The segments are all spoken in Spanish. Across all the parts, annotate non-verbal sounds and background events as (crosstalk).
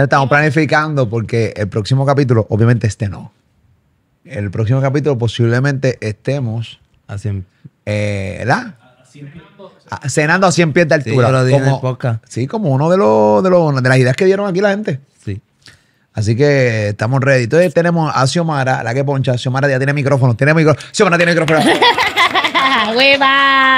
estamos planificando porque el próximo capítulo, obviamente este no. El próximo capítulo posiblemente estemos a eh, A cien cenando a 100 pies de altura. Sí, como, sí, como uno de los, de las ideas que dieron aquí la gente. Sí. Así que estamos ready. Entonces tenemos a Xiomara, la que poncha. Xiomara ya tiene micrófono. Tiene micrófono. Xiomara tiene micrófono. (laughs)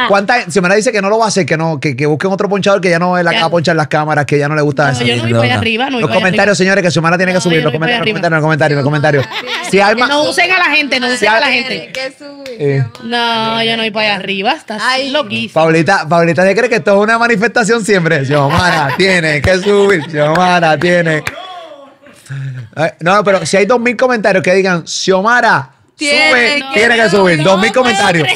¿Cuánta, si me la dice que no lo va a hacer, que no, que, que busquen otro ponchador que ya no es la que ponchar las cámaras, que ya no le gusta eso. Yo no voy para no voy Los comentarios, señores, que Xiomara tiene que subir. Los comentarios, los comentarios, los comentarios, comentarios. no usen a la gente, no usen a la gente. Eh, eh. No, yo no voy para allá arriba, estás Paulita, cree que esto es una manifestación siempre? Xiomara (laughs) tiene que subir. Xiomara tiene. Eh, no, pero si hay dos mil comentarios que digan, Xiomara, tiene, tiene que subir. Dos mil comentarios.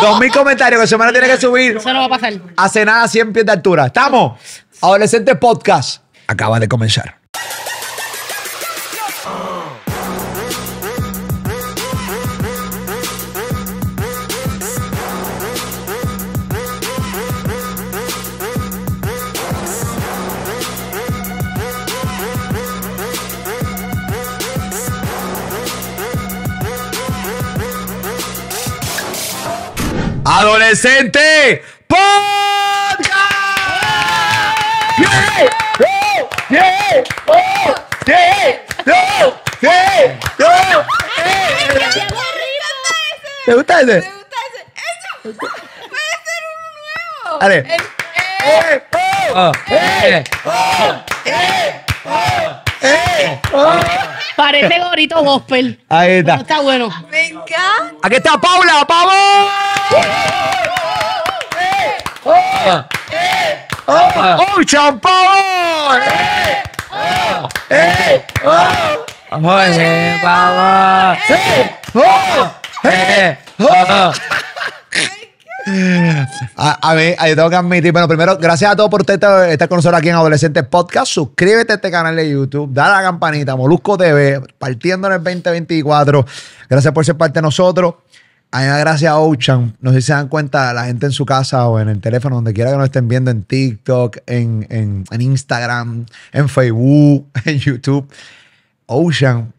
Dos mil comentarios que semana tiene que subir. Eso no va a pasar. Hace nada 100 pies de altura. ¿Estamos? Adolescentes Podcast acaba de comenzar. Adolescente Podcast. Yeah, yeah, yeah, gusta ese? ¿Te gusta ese? ¡Eso! ¡Puede ser uno nuevo! ¡Ale! eh, eh, eh, eh, eh, Parece gorito gospel. Ahí está. está bueno. Venga. Aquí está Paula, Pavo. ¡Oh! ¡Oh! ¡Oh! ¡Champón! ¡Oh! ¡Oh! ¡Oh! ¡Oh! ¡Oh! A, mí, yo tengo que admitir. Bueno, primero, gracias a todos por estar, estar con nosotros aquí en Adolescentes Podcast. Suscríbete a este canal de YouTube, da la campanita, Molusco TV, partiendo en el 2024. Gracias por ser parte de nosotros. A mí me Ocean. No sé si se dan cuenta la gente en su casa o en el teléfono, donde quiera que nos estén viendo, en TikTok, en, en Instagram, en Facebook, (laughs) en YouTube. Ocean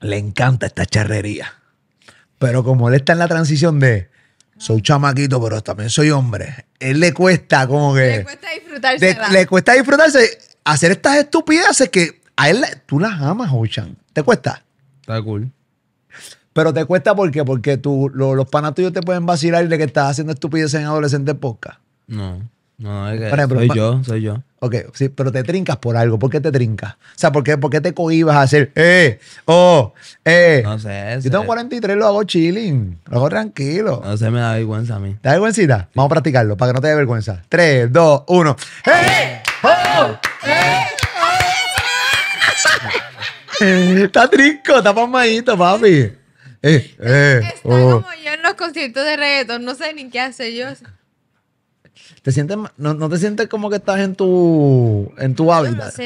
le encanta esta charrería. Pero como él está en la transición de soy chamaquito, pero también soy hombre. Él le cuesta como que... Le cuesta disfrutarse. Le, cuesta disfrutarse hacer estas estupideces que a él... Tú las amas, Ochan. ¿Te cuesta? Está cool. Pero te cuesta ¿por qué? Porque tú, los panas te pueden vacilar y de que estás haciendo estupideces en adolescente poca. No. No, es que soy yo, soy yo. Ok, sí, pero te trincas por algo. ¿Por qué te trincas? O sea, ¿por qué, te cohibas a hacer, eh, oh, eh? No sé. Yo tengo 43, lo hago chilling. Lo hago tranquilo. No sé, me da vergüenza a mí. ¿Te da vergüencita? Vamos a practicarlo para que no te dé vergüenza. 3, 2, 1. ¡Eh! ¡Oh! ¡Eh! está trinco, está ¡Eh! papi. Eh, eh, está ¡Oh! como yo en los conciertos de reggaeton no sé ni qué hacer yo te no, te sientes como que estás en tu, en tu hábitat.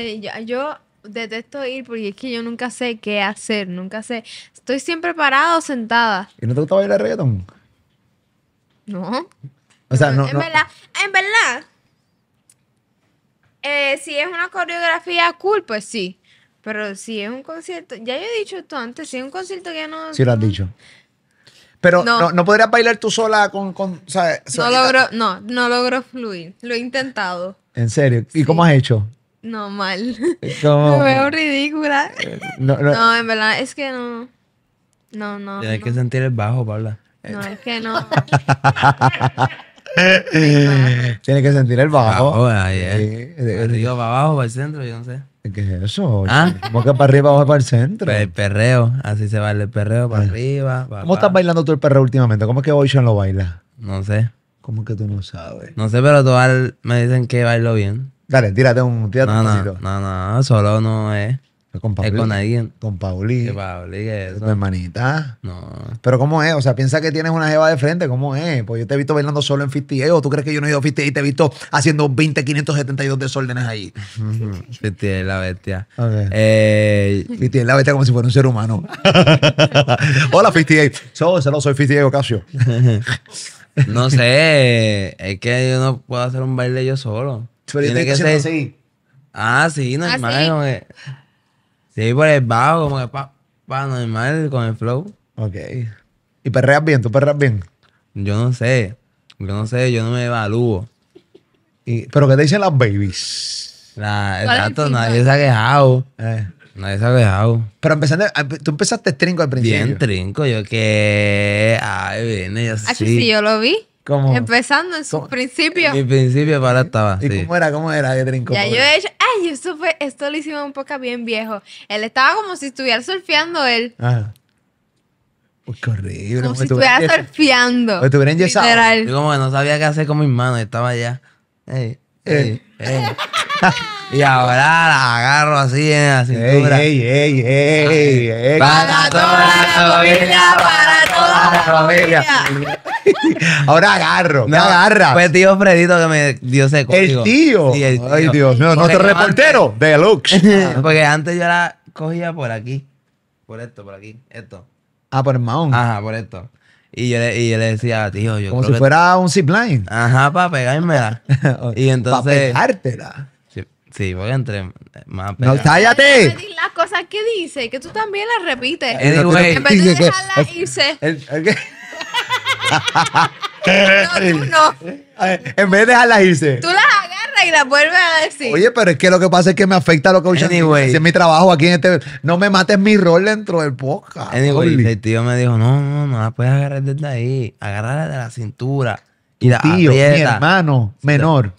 Yo, no sé, detesto ir porque es que yo nunca sé qué hacer, nunca sé. Estoy siempre parada o sentada. ¿Y no te gusta bailar reggaeton? No. O sea, no. en verdad, en verdad, eh, si es una coreografía cool, pues sí. Pero si es un concierto, ya yo he dicho esto antes, si es un concierto que no... Sí lo has dicho. Pero no, no, podrías bailar tú sola con... con No, logro, no, no logro fluir. Lo he intentado. ¿En serio? ¿Y cómo has hecho? No, mal. ¿Cómo? (laughs) Me veo ridícula. Eh, no, en verdad, es que no. No, no. Tienes que sentir el bajo, Paula. No, es que no. (laughs) Tienes que sentir el bajo. El Río eh. para abajo, para el centro, yo no sé. ¿Qué es eso? ¿Ah? ¿Cómo que para arriba o para el centro? Pues el perreo, así se baila el perreo, para ah. arriba. ¿Cómo estás bailando tú el perreo últimamente? ¿Cómo es que Ocean lo baila? No sé. ¿Cómo que tú no sabes? No sé, pero tú me dicen que bailo bien. Dale, tírate un, tírate no, no, no, solo no es. Con Paulín. con alguien. Con Paulín. es hermanita. No. Pero ¿cómo es? O sea, piensa que tienes una jeva de frente. ¿Cómo es? Pues yo te he visto bailando solo en 58. tú crees que yo no he ido a 58 y te he visto haciendo 20, 572 desórdenes ahí? 58 es la bestia. Okay. Eh... la bestia como si fuera un ser humano. (laughs) Hola, 58. solo soy 58 Ocasio. (laughs) no sé. Es que yo no puedo hacer un baile yo solo. Pero Tiene que ser así. Ah, sí, No, ah, hermano, eh. Sí, por el bajo, como que pa, normal, con el flow. Ok. ¿Y perreas bien? ¿Tú perreas bien? Yo no sé. Yo no sé, yo no me evalúo. Y, ¿Pero qué te dicen las babies? La, exacto, nadie se ha quejado. Eh. Nadie se ha quejado. Pero empezando, tú empezaste trinco al principio. Bien trinco, yo que... Ay, viene, yo ah, sí. sí, yo lo vi. ¿Cómo? Empezando en su principio En principio para estaba. ¿Y cómo era? ¿Cómo era Ya yo he hecho, ay, esto fue, esto lo hicimos un poco bien viejo. Él estaba como si estuviera surfeando él. Ajá. Ah. qué horrible. Como, si estuviera surfeando. Me estuviera enyesado. Literal. Yo como que no sabía qué hacer con mis manos, estaba allá. Ey, eh. ey, ey. (laughs) Y ahora la agarro así en la cintura. Ey, ey, ey, ey, ey. Para toda la familia, para toda la familia. (laughs) Ahora agarro. Me agarra. Fue tío Fredito que me dio ese código. El tío. Ay, Dios mío. Nuestro reportero de deluxe. (laughs) porque antes yo la cogía por aquí. Por esto, por aquí. Esto. Ah, por el maón. Ajá, por esto. Y yo le, y yo le decía, tío, yo. Como si fuera un zipline. Ajá, para pegármela. (laughs) y entonces. Para pegártela. Sí, voy a entre más No, cállate. Las cosas que dice, que tú también las repites. en vez de dejarla irse. Eh, eh, eh, en vez de dejarlas irse. Tú las agarras y las vuelves a decir. Oye, pero es que lo que pasa es que me afecta lo que Ocean Es mi trabajo aquí en este. No me mates mi rol dentro del podcast. el tío me dijo: no, no, no la puedes agarrar desde ahí. Agarrarla de la cintura. Y tu la tío, mi hermano menor.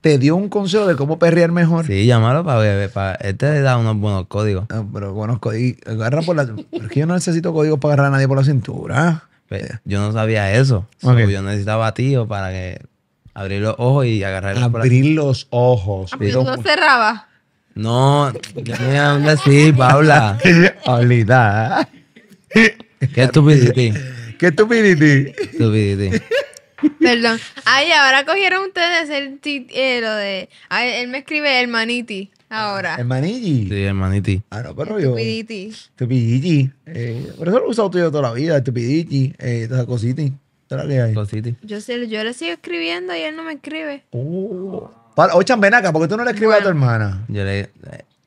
Te dio un consejo de cómo perrear mejor. Sí, llámalo para ver. Para, este da unos buenos códigos. pero buenos códigos. Agarra por la. pero es que yo no necesito códigos para agarrar a nadie por la cintura. Pues, yo no sabía eso. yo necesitaba tío para que abrir los ojos y agarrar Abrir los ojos. ¿Y no cerraba? No, yo me iba a decir, Paula. (laughs) Paulita. ¿eh? ¿Qué estupidity? ¿Qué estupidity? Estupidity. Perdón. Ay, ahora cogieron ustedes el, eh, lo de. Ay, él me escribe hermaniti ahora. maniti. Sí, hermaniti. Ah, no, pero yo. Tupiditi. Tupiditi. Eh, por eso lo he usado yo toda la vida, Tupiditi, eh, todas esas cositas. Yo sé, yo le sigo escribiendo y él no me escribe. Oh. Uh. Para, Ochan, ven acá, tú no le escribes a tu hermana. Yo le, eh,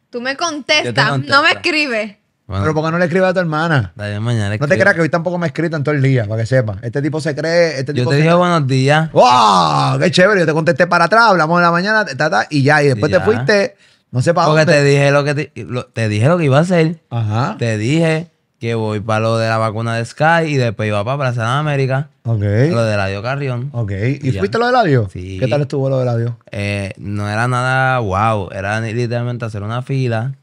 tú me contestas, no me escribes. Bueno, pero qué no le escribes a tu hermana? Dale, mañana no te creas que hoy tampoco me he escrito en todo el día, para que sepas. Este tipo se cree. Este tipo yo te dije buenos días. ¡Wow! ¡Qué chévere! Yo te contesté para atrás, hablamos en la mañana, y ya. Y después te fuiste no sé para Porque te dije lo que te, dije lo que iba a hacer. Ajá. Te dije que voy para lo de la vacuna de Sky y después iba para Plaza de América. Ok. Lo de Radio Carrión. Ok. ¿Y, fuiste a lo de Radio? Sí. ¿Qué tal estuvo lo de Radio? Eh, no era nada wow. Era literalmente hacer una fila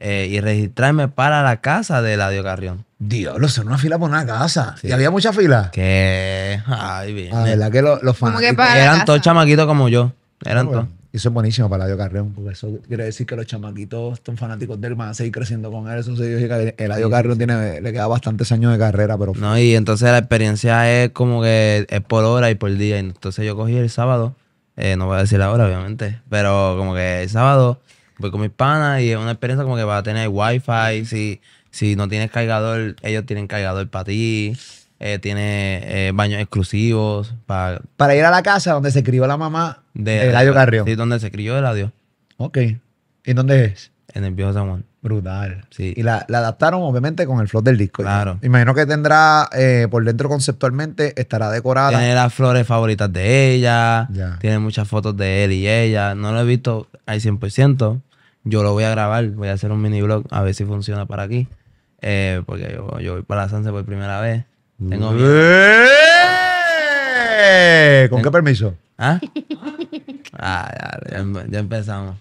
eh, y registrarme para la casa de Eladio Carrión. lo ¿hacer una fila por una casa. ¿Y había mucha fila? Que. Ay, bien. Ah, la que los, fans. Eran todos chamaquitos como yo. Eran ah, todos. Y eso es buenísimo para Eladio Carrión, porque eso quiere decir que los chamaquitos son fanáticos del van a seguir creciendo con él. Eso significa tiene, le queda bastantes años de carrera. pero No, y entonces la experiencia es como que es por hora y por día. Entonces yo cogí el sábado, eh, no voy a decir la hora, obviamente, pero como que el sábado voy con mis panas y es una experiencia como que va a tener wifi. Si, si no tienes cargador, ellos tienen cargador para ti. Eh, tiene eh, baños exclusivos. Para, para ir a la casa donde se crió la mamá de, Radio Eladio Carrión. Sí, donde se crió radio. Ok. ¿Y dónde es? En el viejo San Juan. Brutal. Sí. Y la, adaptaron, obviamente, con el flow del disco. Claro. Imagino que tendrá, eh, por dentro conceptualmente, estará decorada. Tiene las flores favoritas de ella. Tiene muchas fotos de él y ella. No lo he visto al 100%. Yo lo voy a grabar. Voy a hacer un mini blog a ver si funciona para aquí. porque yo, voy para la Sanse por primera vez. Eh, ¿Con qué permiso? ¿Ah? ah ya, ya, empezamos.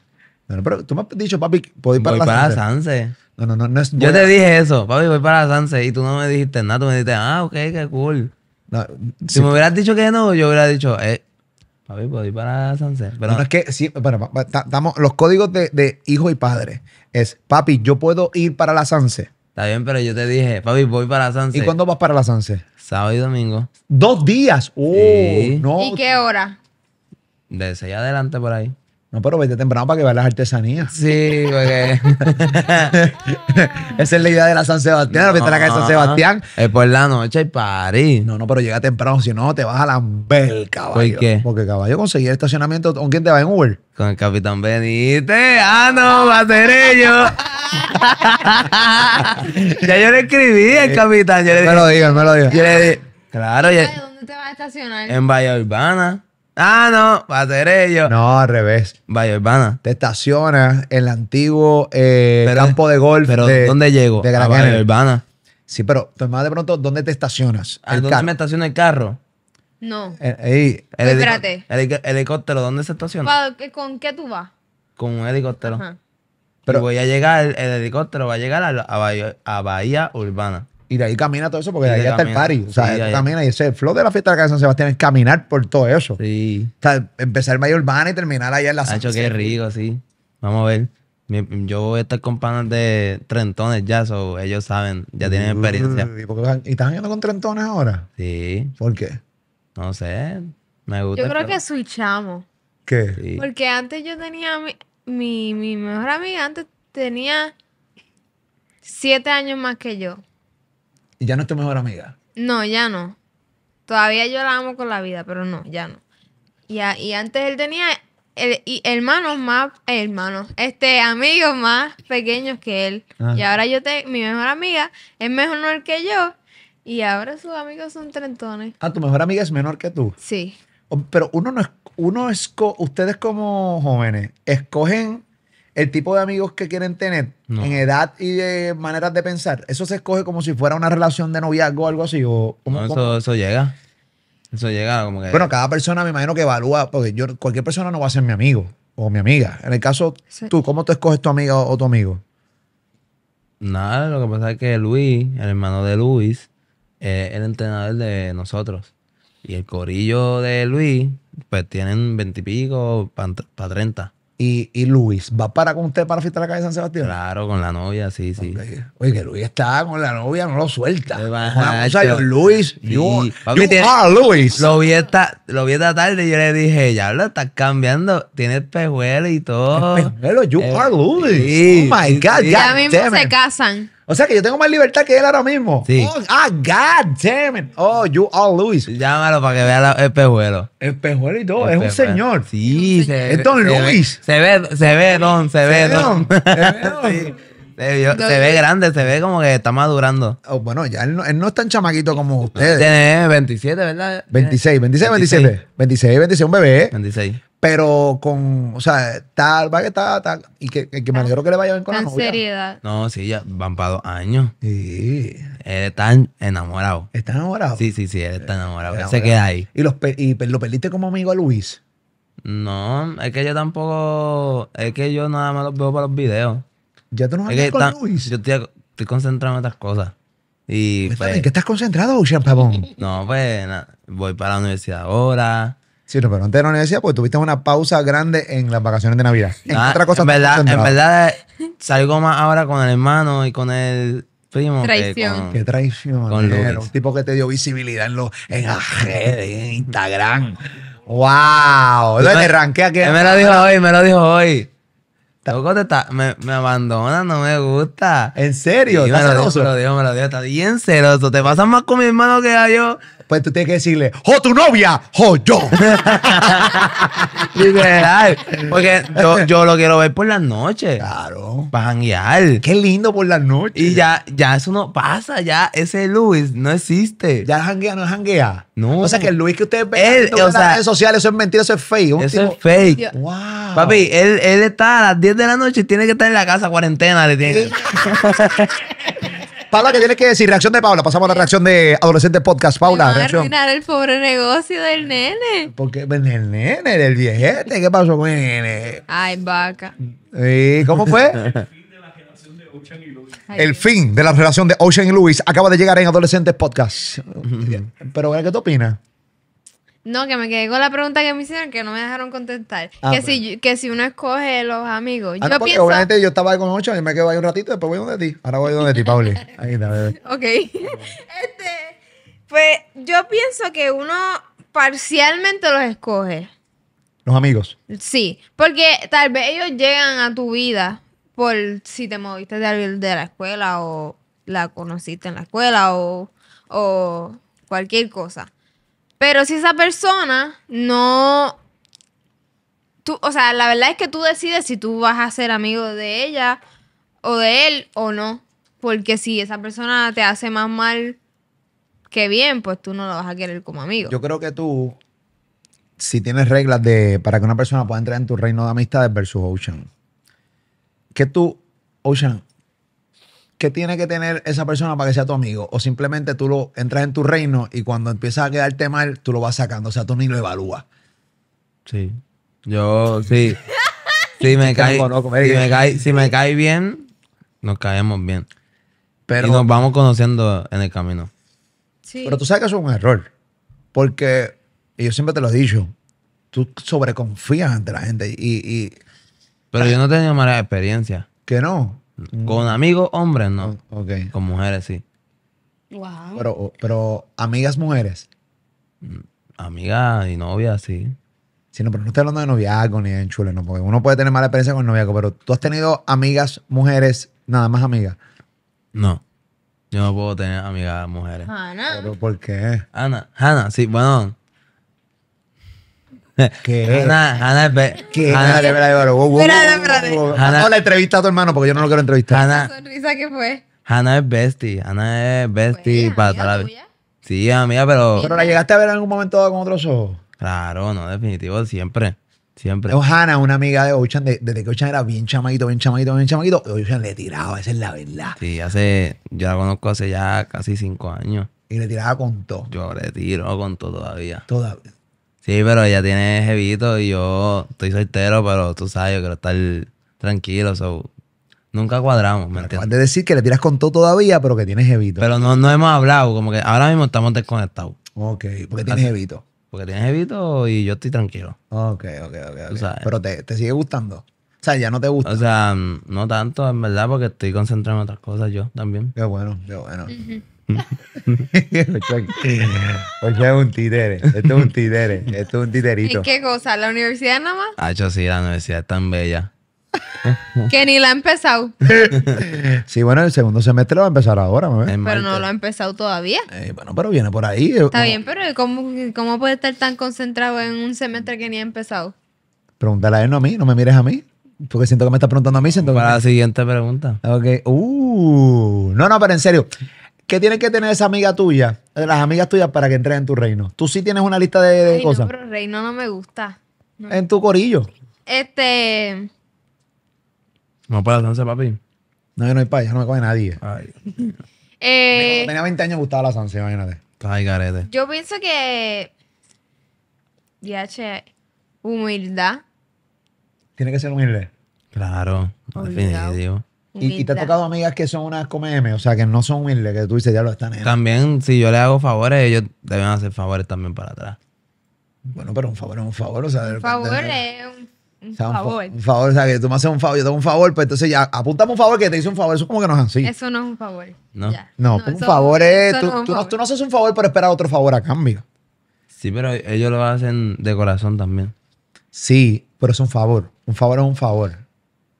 pero tú me has dicho, papi, ¿puedo ir para, la para Sanse? No, no, no, Yo te dije eso, papi, voy para la Sanse y tú no me dijiste nada, tú me dijiste, ah, ok, qué cool. si me hubieras dicho que no, yo hubiera dicho, eh, papi, puedo ir para la Sanse. Pero no, es que, sí, bueno, los códigos de, de hijo y padre es, papi, yo puedo ir para la Sanse. Está bien, pero yo te dije, papi, voy para la Sanse. ¿Y cuándo vas para la Sanse? Sábado y domingo. Dos días. Oh, ¿Y qué hora? De ahí adelante por ahí. No, pero vete temprano para que veas las artesanías. (laughs) Sí, porque. (laughs) Esa es la idea de la San Sebastián. No, la calle de San Sebastián. Es por la noche y parís. No, no, pero llega temprano. Si no, te vas a lamber, caballo. ¿Por qué? Porque caballo el estacionamiento. ¿Con quién te va en Uber? Con el Capitán Benítez. ¡Ah, no! ¡Va a ser ellos! (laughs) ya yo le escribí al capitán. me lo digo, me lo digo. claro. ¿Dónde te vas a estacionar? En Bahía Urbana. Ah, no, va a ser ellos. No, al revés. Bahía Urbana. Te estacionas en el antiguo eh, campo de golf. Pero ¿dónde llego? De Gran Urbana. Sí, pero más de pronto, ¿dónde te estacionas? Ah, dónde me estaciona el carro? No. Eh, El helicóptero, ¿dónde se estaciona? ¿Con qué tú vas? Con un helicóptero. Pero voy a llegar, el, helicóptero va a llegar a, a Bahía, Urbana. Y de ahí camina todo eso, porque de ahí está el party. O sea, camina y ese el flow de la fiesta de la calle de San Sebastián es caminar por todo eso. Sí. O sea, empezar Bahía Urbana y terminar allá en la Ha qué rico, sí. Vamos a ver. yo voy a estar con panas de trentones ya, so ellos saben, ya tienen experiencia. ¿Y, están yendo con trentones ahora? Sí, ¿Por qué? no sé. Me gusta. Yo creo que switchamos. ¿Qué? Porque antes yo tenía mi, mejor amiga antes tenía siete años más que yo. ¿Y ya no es tu mejor amiga? No, ya no. Todavía yo la amo con la vida, pero no, ya no. Y, antes él tenía el, y hermanos más, hermanos, este, amigos más pequeños que él. Ah. Y ahora yo tengo, mi mejor amiga es menor que yo. Y ahora sus amigos son trentones. Ah, tu mejor amiga es menor que tú. Sí. Oh, pero uno no es uno esco ustedes como jóvenes escogen el tipo de amigos que quieren tener en edad y de maneras de pensar. Eso se escoge como si fuera una relación de noviazgo o algo así. no, eso, llega. Eso llega como que... Bueno, cada persona me imagino que evalúa, porque yo, cualquier persona no va a ser mi amigo o mi amiga. En el caso, tú, ¿cómo tú escoges tu amiga o, o tu amigo? Nada, lo que pasa es que Luis, el hermano de Luis, es el entrenador de nosotros. Y el corillo de Luis pues tienen veintipico para treinta. Y, Luis, ¿va para con usted para la fiesta de la calle San Sebastián? Claro, con la novia, sí, sí. Oye, que Luis está con la novia, no lo suelta. Una cosa, yo, Luis, yo, Luis. Lo vi, esta, lo vi esta tarde y yo le dije, ya lo estás cambiando, tienes pejuelo y todo. El pejuelo, you eh, Luis. oh my God, Ya mismo se casan. O sea que yo tengo más libertad que él ahora mismo. Sí. Oh, ah, God damn it. Oh, you are Luis. Llámalo para que vea el pejuelo. El pejuelo y todo. es un señor. Sí, se, es Don Luis. se ve, se ve Don, se, ve Don. Se ve Don. (laughs) Se, ve grande, se ve como que está madurando. Oh, bueno, ya él no, es tan chamaquito como ustedes. Tiene 27, ¿verdad? 26, 26, 26, 27. 26, 26, un bebé. 26 pero con, o sea, tal, va que tal, tal. Y que, que me ah, alegro que le vaya bien con la seriedad. No, sí, ya van para dos años. Sí. Él está enamorado. ¿Está enamorado? Sí, sí, sí, él está enamorado. Él se queda ahí. ¿Y, los ¿Y lo perdiste como amigo a Luis? No, es que yo tampoco, es que yo nada más los veo para los videos. ¿Ya tú no hablas con Luis? Yo estoy, concentrado en otras cosas. Y pues, ¿En pues qué estás concentrado, Ocean Pabón? No, pues voy para la universidad ahora Sí, pero antes de la universidad, pues tuviste una pausa grande en las vacaciones de Navidad. En ah, en verdad, en verdad salgo más ahora con el hermano y con el primo. Traición. Que Qué traición. Con un tipo que te dio visibilidad en, los en en Instagram. ¡Wow! Te me, aquí. Me lo dijo hoy, me lo dijo hoy. Tampoco te está, me, me abandona, no me gusta. ¿En serio? me, lo dijo, me lo dijo, está bien celoso. Te pasas más con mi hermano que a yo pues tú tienes que decirle, ¡Jo oh, tu novia! ¡Jo oh, yo! (laughs) Literal. Porque yo, lo quiero ver por las noches. Claro. Para janguear. Qué lindo por las noches. Y ya, ya eso no pasa, ya ese Luis no existe. Ya janguea, no janguea. No. O sea que el Luis que ustedes ven en las redes sociales, eso es mentira, eso es fake. eso es fake. Wow. Papi, él, él, está a las 10 de la noche y tiene que estar en la casa cuarentena. Le tiene (laughs) Paula, ¿qué tienes que decir? Reacción de Paula. Pasamos a la reacción de Adolescentes Podcast. Paula, Me a el pobre negocio del nene. Porque el nene, el viejete, ¿qué pasó con pues, el nene? Ay, vaca. ¿Y ¿Cómo fue? El fin de la relación de Ocean y Luis acaba de llegar en Adolescentes Podcast. Pero, ¿qué tú opinas? No, que me quedé con la pregunta que me hicieron que no me dejaron contestar. Ah, que, si, que si uno escoge los amigos. Ah, yo Obviamente yo estaba ahí con ocho y me quedo ahí un ratito, después voy donde ti. Ahora voy donde ti, Pauli. Ahí está, (laughs) Ok. este, pues yo pienso que uno parcialmente los escoge. Los amigos. Sí, porque tal vez ellos llegan a tu vida por si te moviste de, de la escuela o la conociste en la escuela o, o cualquier cosa. Pero si esa persona no... Tú, o sea, la verdad es que tú decides si tú vas a ser amigo de ella o de él o no. Porque si esa persona te hace más mal que bien, pues tú no lo vas a querer como amigo. Yo creo que tú, si tienes reglas de para que una persona pueda entrar en tu reino de amistades versus Ocean, que tú, Ocean, ¿qué tiene que tener esa persona para que sea tu amigo? O simplemente tú lo entras en tu reino y cuando empiezas a quedarte mal, tú lo vas sacando. O sea, tú ni lo evalúas. Sí. Yo, sí. (laughs) Si me cae, si me cae, bien, nos caemos bien. Pero, y nos vamos conociendo en el camino. Sí. Pero tú sabes que eso es un error. Porque, y yo siempre te lo he dicho, tú sobreconfías ante la gente. Y, y pero yo no he tenido mala experiencia. Que no. Mm. Con amigos, hombres, no. Okay. Con mujeres, sí. Wow. Pero, amigas mujeres. Mm, amigas y novias, sí. Sí, no, pero no estoy hablando de noviazgo ni de enchule, no, porque uno puede tener mala experiencia con el noviazgo, pero tú has tenido amigas mujeres, nada más amigas. No. Yo no puedo tener amigas mujeres. Ana. ¿Pero por qué? Ana, Ana, sí, bueno. ¿Qué? Ana, Ana, ¿Qué? Ana, Ana, espérate, la entrevista a tu hermano porque yo no lo quiero entrevistar. Ana, sonrisa que fue. Ana es bestie. Ana es bestie para toda la vida. Sí, amiga, pero. Pero la llegaste a ver en algún momento con otros ojos. Claro, no, definitivo, siempre. Siempre. Es Hannah, una amiga de Ocean, desde que Ocean era bien chamaquito, bien chamaquito, bien chamaquito, Ocean le tiraba, esa es la verdad. Sí, hace, yo la conozco hace ya casi cinco años. Y le tiraba con todo. Yo le tiro con todo todavía. Todavía. Sí, pero ella tiene jevito y yo estoy soltero, pero tú sabes, yo quiero estar tranquilo, Nunca cuadramos, ¿me entiendes? de decir que le tiras con todo todavía, pero que tienes jevito. Pero no, no hemos hablado, como que ahora mismo estamos desconectados. Ok, porque ah, tienes jevito. Porque tienes jevito y yo estoy tranquilo. Ok, ok, ok. Pero te, sigue gustando. O sea, ya no te gusta. O sea, no tanto, en verdad, porque estoy concentrado en otras cosas yo también. Qué bueno, qué bueno. (laughs) Oye, es un títere. Esto es un títere. Esto es un titerito. ¿Y qué cosa? ¿La universidad nada más? Ah, yo sí, la universidad es tan bella. que ni la ha empezado. (laughs) sí, bueno, el segundo semestre lo va a empezar ahora. Pero no lo ha empezado todavía. Eh, bueno, pero viene por ahí. Eh, está bien, pero ¿cómo, puede estar tan concentrado en un semestre que ni ha empezado? Pregúntale a él, no a mí, no me mires a mí. Porque siento que me estás preguntando a mí. Siento Para la siguiente pregunta. Ok. Uh, no, no, pero en serio. ¿Qué tiene que tener esa amiga tuya, eh, las amigas tuyas, para que entren en tu reino? Tú sí tienes una lista de, cosas. Ay, cosas. No, pero reino no me gusta. En tu corillo. Este. No para la danza, papi. No, yo no hay para allá, no me coge nadie. Ay. Eh, tenía 20 años, gustaba la sanción, imagínate. Ay, garete. Yo pienso que. Ya, Humildad. Tiene que ser humilde. Claro, definido. definitivo. Y, te ha tocado amigas que son unas come M, o sea, que no son humildes, que tú dices, ya lo están. En". También, si yo le hago favores, ellos deben hacer favores también para atrás. Bueno, pero un favor es un favor, o sea, un favor es un favor. un, favor, o sea, que tú me haces un favor, yo te hago un favor, pero pues entonces ya apúntame un favor que te hice un favor. Eso como que no es así. Eso no es un favor. No, no, un favor es. Tú no, tú, no, haces un favor, pero esperar otro favor a cambio. Sí, pero ellos lo hacen de corazón también. Sí, pero es un favor. Un favor es un favor.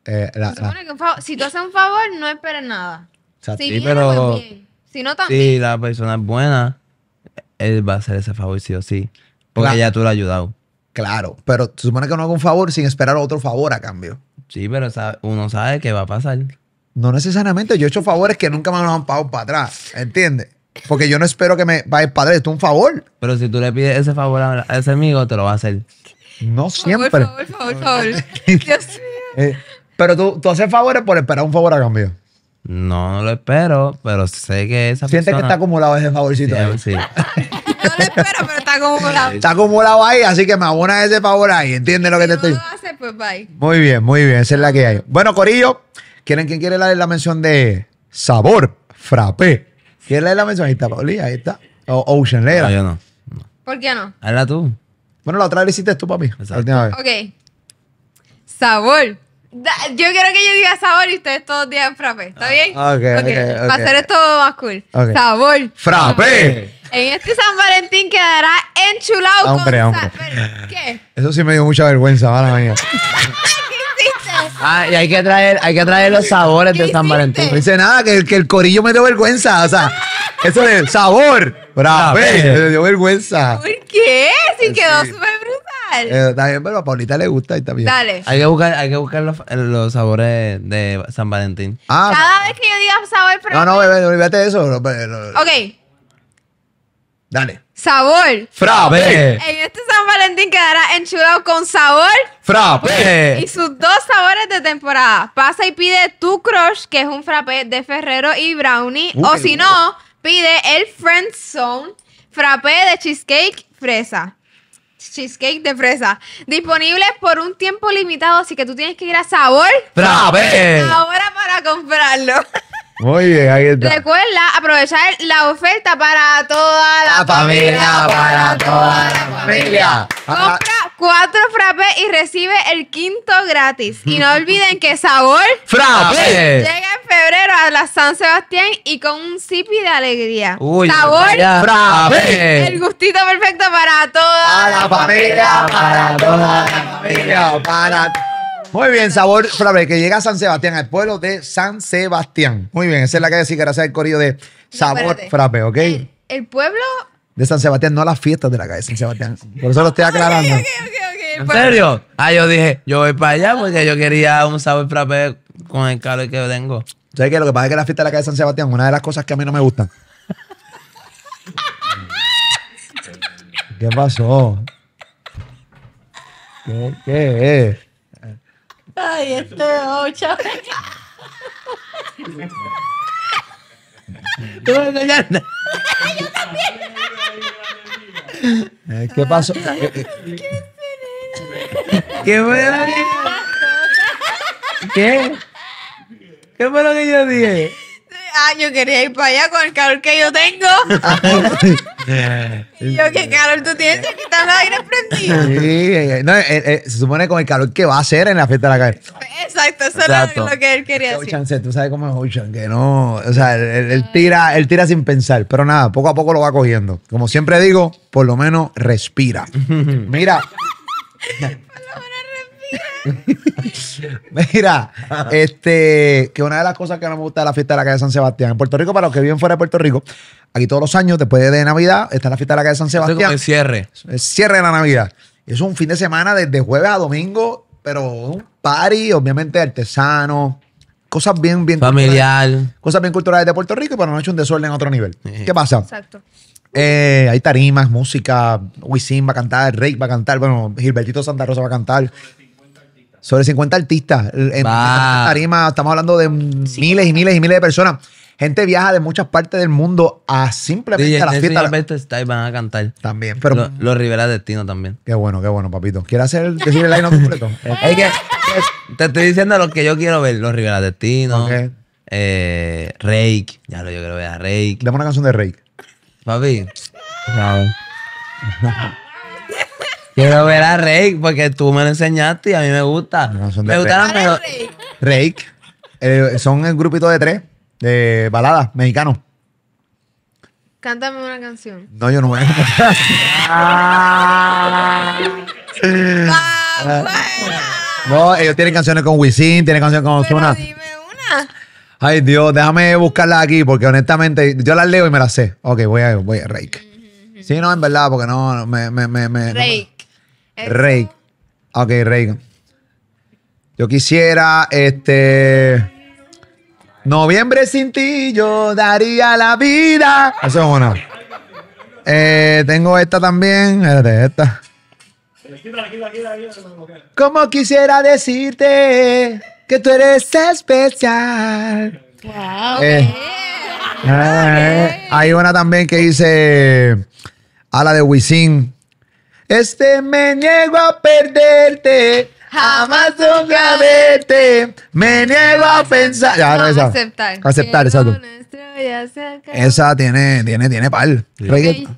Eh, si tú haces un favor, no esperes nada. si sí, pero. Pues si no, también. Si la persona es buena, él va a hacer ese favor sí o sí. Porque ya tú lo has ayudado. Claro, pero supone que no hago un favor sin esperar otro favor a cambio. Sí, pero uno sabe que va a pasar. No necesariamente. Yo he hecho favores que nunca me han pagado para atrás. ¿Entiendes? Porque yo no espero que me vaya padre, esto es un favor. Pero si tú le pides ese favor a ese amigo, te lo va a hacer. No siempre. Por favor, por favor, por favor. (laughs) Dios mío. Eh, pero tú, tú haces favores por esperar un favor a cambio. No, no lo espero, pero sé que esa Siente Sientes que está acumulado ese favorcito ahí. Sí. (laughs) no lo espero, pero está acumulado. Está acumulado ahí, así que me abona ese favor ahí. ¿Entiendes lo que te estoy lo hace, pues bye. Muy bien, muy bien. Esa es la que hay. Bueno, Corillo, ¿quieren, ¿quién quiere leer la mención de sabor frappé? ¿Quién leer la mención? Ahí está, Pauli, ahí está. O Ocean, Lera. No, yo no. ¿Por qué no? Hazla tú. Bueno, la otra vez la hiciste tú, papi. Exacto. La última vez. Ok. Sabor yo quiero que yo diga sabor y ustedes todos digan frappé. ¿Está ah. bien? Ah, ok, okay, okay. Para hacer esto más cool. Sabor. Frappé. En este San Valentín quedará enchulado hombre, con hombre. ¿Qué? Eso sí me dio mucha vergüenza, mala mía. (laughs) Ah, y hay que traer, hay que traer los sabores de San Valentín. No dice nada, que, el corillo me dio vergüenza. O sea, eso de sabor. Frappé. me dio vergüenza. ¿Por qué? Si eh, sí, quedó súper eh, está bien, pero a Paulita le gusta y también. Dale. Hay que buscar, hay que buscar los, sabores de San Valentín. Ah, Cada vez que yo diga sabor, No, no, olvídate de eso. Ok. Dale. Sabor. Frappe. En este San Valentín quedará enchulado con sabor. Frappe. Y sus dos sabores de temporada. Pasa y pide tu crush, que es un frappé de Ferrero y Brownie. o si no, pide el Friend Zone, frappé de cheesecake fresa cheesecake de fresa. Disponible por un tiempo limitado, así que tú tienes que ir a Sabor. Ahora para comprarlo. (laughs) Muy bien, ahí está. Recuerda aprovechar la oferta para toda la, familia, Para toda la familia. Compra cuatro frappés y recibe el quinto gratis. Y no olviden que Sabor Frappé llega en febrero a la San Sebastián y con un zipi de alegría. sabor Frappé. El gustito perfecto para toda la familia, familia, para toda la familia, para muy bien, sabor frappe, que llega a San Sebastián, al pueblo de San Sebastián. Muy bien, esa es la que decir gracias al corillo de sabor Frape, frappe, ¿ok? El, pueblo... De San Sebastián, no a las fiestas de la calle San Sebastián. Por eso lo estoy (laughs) aclarando. ¿En serio? Ah, yo dije, yo voy para allá porque yo quería un sabor frappe con el calor que tengo. ¿Sabes qué? Lo que pasa es que la fiesta de la calle San Sebastián, una de las cosas que a mí no me gustan. (laughs) ¿Qué pasó? ¿Qué, qué es? Ay, este ocho. (laughs) Tú me engañaste. (laughs) Yo también. ¿Qué pasó? ¿Qué, ¿Qué fue lo que ¿Qué? ¿Qué fue lo que yo dije? ah, yo quería ir para allá con el calor que yo tengo. (laughs) y yo, qué calor tú tienes, que quitar el aire prendido. Sí, no, eh, eh, se supone con el calor que va a hacer en la fiesta de la calle. Exacto, eso es lo que él quería decir. tú sabes cómo es Ocean, que no, o sea, él, tira, él tira sin pensar, pero nada, poco a poco lo va cogiendo. Como siempre digo, por lo menos respira. (laughs) Mira. Mira, este, que una de las cosas que no me gusta de la fiesta de la calle San Sebastián. En Puerto Rico, para los que viven fuera de Puerto Rico, aquí todos los años, después de Navidad, está la fiesta de la calle San Sebastián. el cierre. El cierre de la Navidad. Es un fin de semana desde jueves a domingo, pero un party, obviamente artesano, cosas bien, bien familiar. cosas bien culturales de Puerto Rico, pero no ha hecho un desorden a otro nivel. ¿Qué pasa? Exacto. Eh, hay tarimas, música, Wisin va a cantar, Rey va a cantar, bueno, Gilbertito Santa Rosa va a cantar sobre 50 artistas. En tarima estamos hablando de miles y miles y miles de personas. Gente viaja de muchas partes del mundo a simplemente sí, a las fiestas. van a cantar. También. Pero, los, Rivera Destino también. Qué bueno, qué bueno, papito. Quiero hacer, decir el line completo? (laughs) te estoy diciendo lo que yo quiero ver. Los Rivera Destino. Okay. Eh, Rake. Ya lo yo quiero ver a Rake. Dame una canción de Rake. Papi. (laughs) Quiero ver a Rake porque tú me lo enseñaste y a mí me gusta. No, son de me gustaron, pero. Rake. Eh, son el grupito de tres de baladas mexicanos. Cántame una canción. No, yo no voy a ah, ah. no, ellos tienen canciones con Wisin, tienen canciones con Ozuna. Dime una. Ay, Dios, déjame buscarla aquí porque honestamente yo las leo y me las sé. Ok, voy a, voy a Rake. Sí, no, en verdad, porque no, me, me, me, me Rake. Rey. Ok, Rey. Yo quisiera, este. Noviembre sin ti, yo daría la vida. Eso es una. Eh, tengo esta también. esta. Como quisiera decirte que tú eres especial. Eh, eh, hay una también que dice a la de Wisin. Este me niego a perderte. Jamás nunca verte. Me niego a pensar. Ya, Aceptar. Aceptar, exacto. Esa tiene, tiene, tiene pal.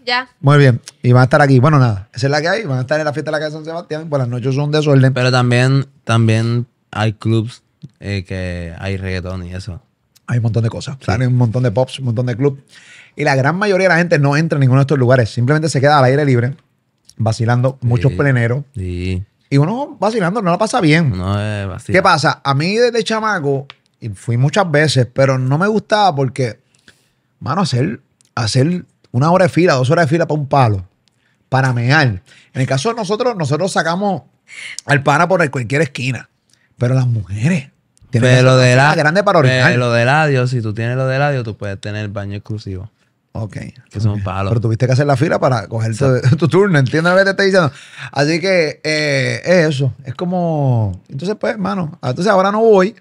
ya. Muy bien. Y van a estar aquí. Bueno, nada. Esa es la que hay. Van a estar en la fiesta de la casa de San Sebastián. Por las noches son desorden. Pero también, también hay clubs eh, que hay reggaetón y eso. Hay un montón de cosas. Sí. un montón de pops, un montón de clubs. Y la gran mayoría de la gente no entra en ninguno de estos lugares. Simplemente se queda al aire libre vacilando, muchos pleneros. Sí. Y uno vacilando no la pasa bien. No, ¿Qué pasa? A mí desde chamaco, y fui muchas veces, pero no me gustaba porque, mano, hacer, hacer una hora de fila, dos horas de fila para un palo, para mear. En el caso de nosotros, nosotros sacamos al pana por cualquier esquina, pero las mujeres. Tienen de la, grande para lo del adiós, si tú tienes lo del adiós, tú puedes tener el baño exclusivo. Ok. Pero tuviste que hacer la fila para coger tu, turno, ¿entiendes lo que te estoy diciendo? Así que eh, es eso. Es como. Entonces, pues, hermano, entonces ahora no voy.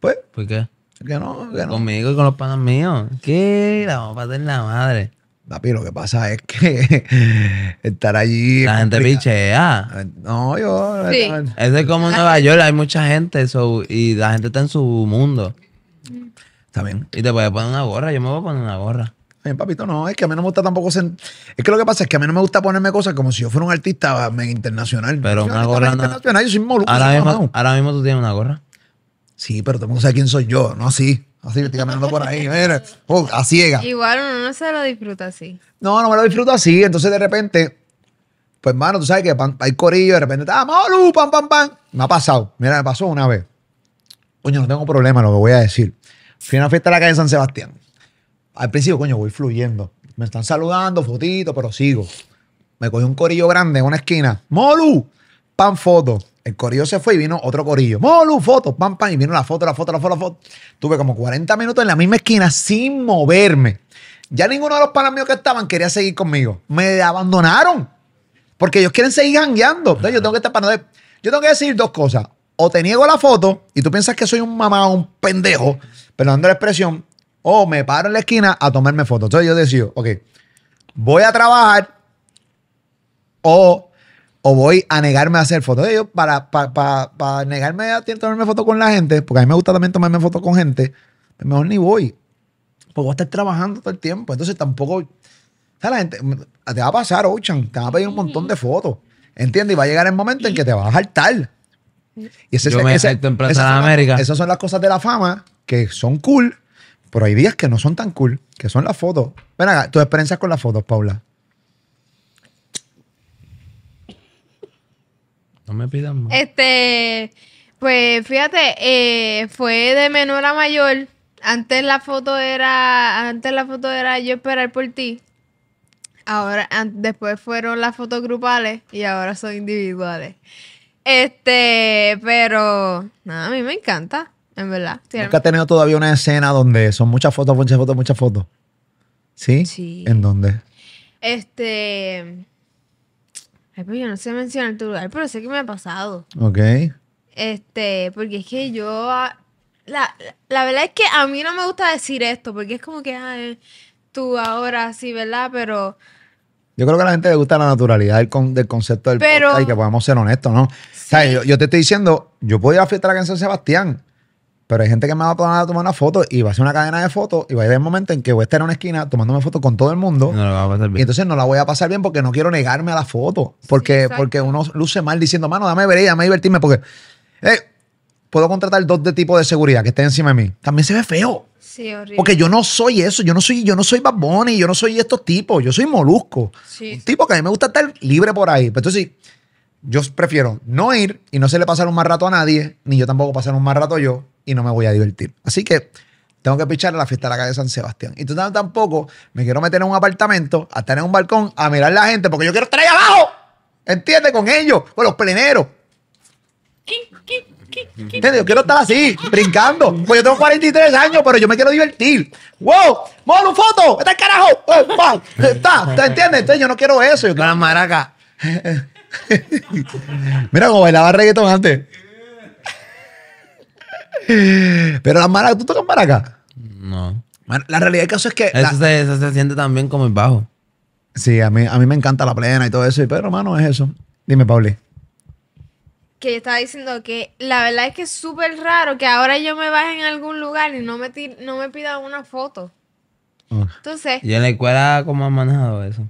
Pues. ¿Por qué? Que no, no. Conmigo y con los panos míos. ¿Qué? La vamos a hacer la madre. Papi, lo que pasa es que (laughs) estar allí. La gente pichea. No, yo. Sí. Eso es como en Nueva York, hay mucha gente y la gente está en su mundo. Está bien. Y te voy a poner una gorra, yo me voy a poner una gorra. Bien, papito, no, es que a mí no me gusta tampoco. Es que lo que pasa es que a mí no me gusta ponerme cosas como si yo fuera un artista internacional. Pero una gorra. No... yo soy ahora, mismo, ahora mismo tú tienes una gorra. Sí, pero todo el mundo sabe quién soy yo, no así. Así, estoy caminando por ahí, mira, oh, a ciega. Igual uno no se lo disfruta así. No, no me lo disfruto así. Entonces, de repente, pues, mano, tú sabes que hay corillo, de repente, ¡ah, malu! ¡pam, pam, pam! Me ha pasado. Mira, me pasó una vez. Coño, no tengo problema lo que voy a decir. Fui a una fiesta de la calle de San Sebastián al principio, coño, voy fluyendo. Me están saludando, fotito, pero sigo. Me cogí un corillo grande en una esquina. ¡Molu! Pan, foto. El corillo se fue y vino otro corillo. ¡Molu! Foto, pan, pan. Y vino la foto, la foto, la foto, la foto. Tuve como 40 minutos en la misma esquina sin moverme. Ya ninguno de los panas míos que estaban quería seguir conmigo. Me abandonaron. Porque ellos quieren seguir gangueando. yo tengo que estar para no Yo tengo que decir dos cosas. O te niego la foto y tú piensas que soy un mamá, o un pendejo, dando la expresión, o me paro en la esquina a tomarme fotos. Entonces yo decido, ok, voy a trabajar o, o voy a negarme a hacer fotos. Yo para, para, para, negarme a tomarme fotos con la gente, porque a mí me gusta también tomarme fotos con gente, pues mejor ni voy. Porque voy a estar trabajando todo el tiempo. Entonces tampoco... O sea, la gente, te va a pasar, Ochan, te va a pedir un montón de fotos. ¿Entiendes? Y va a llegar el momento en que te vas a jaltar. Y ese, Yo me en Plaza de América. esas son las cosas de la fama que son cool, pero hay días que no son tan cool, que son las fotos. Ven acá, tu experiencia con las fotos, Paula. No me pidas más. Este, pues fíjate, eh, fue de menor a mayor. Antes la foto era, antes la foto era yo esperar por ti. Ahora, después fueron las fotos grupales y ahora son individuales. Este, pero nada, a mí me encanta. En verdad. ¿Nunca has tenido todavía una escena donde son muchas fotos, muchas fotos, muchas fotos? ¿Sí? Sí. ¿En dónde? Este. Ay, pues yo no sé mencionar tu lugar, pero sé que me ha pasado. Ok. Este, porque es que yo. Ah, la, verdad es que a mí no me gusta decir esto, porque es como que tú ahora sí, ¿verdad? Pero. Yo creo que a la gente le gusta la naturalidad del, del concepto del podcast y que podemos ser honestos, ¿no? O sea, yo, te estoy diciendo, yo puedo ir a la fiesta San Sebastián. Pero hay gente que me va a tomar una foto y va a ser una cadena de fotos y va a haber un momento en que voy a estar en una esquina tomándome fotos con todo el mundo. Y entonces no la voy a pasar bien porque no quiero negarme a la foto. Porque, porque uno luce mal diciendo, mano, dame ver, dame divertirme. Porque eh, puedo contratar dos de tipo de seguridad que estén encima de mí. También se ve feo. Sí, horrible. Porque yo no soy eso, yo no soy, yo no soy Bad Bunny, yo no soy estos tipos, yo soy molusco. Un tipo que a mí me gusta estar libre por ahí. Pero entonces, yo prefiero no ir y no se le pasar un mal rato a nadie, ni yo tampoco pasar un mal rato yo y no me voy a divertir. Así que tengo que pichar a la fiesta de la calle San Sebastián. Y tú tampoco me quiero meter en un apartamento, a estar en un balcón, a mirar a la gente, porque yo quiero estar ahí abajo. ¿Entiendes? Con ellos, con los pleneros. ¿Entiendes? Yo quiero estar así, brincando. Pues yo tengo 43 años, pero yo me quiero divertir. ¡Wow! ¡Mola un foto! ¡Está el carajo! ¡Eh, ¡Está! ¿Te entiendes? Entonces yo no quiero eso. Yo quiero maraca (laughs) (laughs) Mira cómo bailaba reggaetón antes. Pero las maracas, ¿tú tocas maracas? No. La realidad del caso es que. Eso, se, siente también como el bajo. Sí, a mí, a mí me encanta la plena y todo eso. Pero, hermano, es eso. Dime, Pauli. Que yo estaba diciendo que la verdad es que es súper raro que ahora yo me baje en algún lugar y no me, pida una foto. Ah. Entonces. ¿Y en la escuela cómo han manejado eso?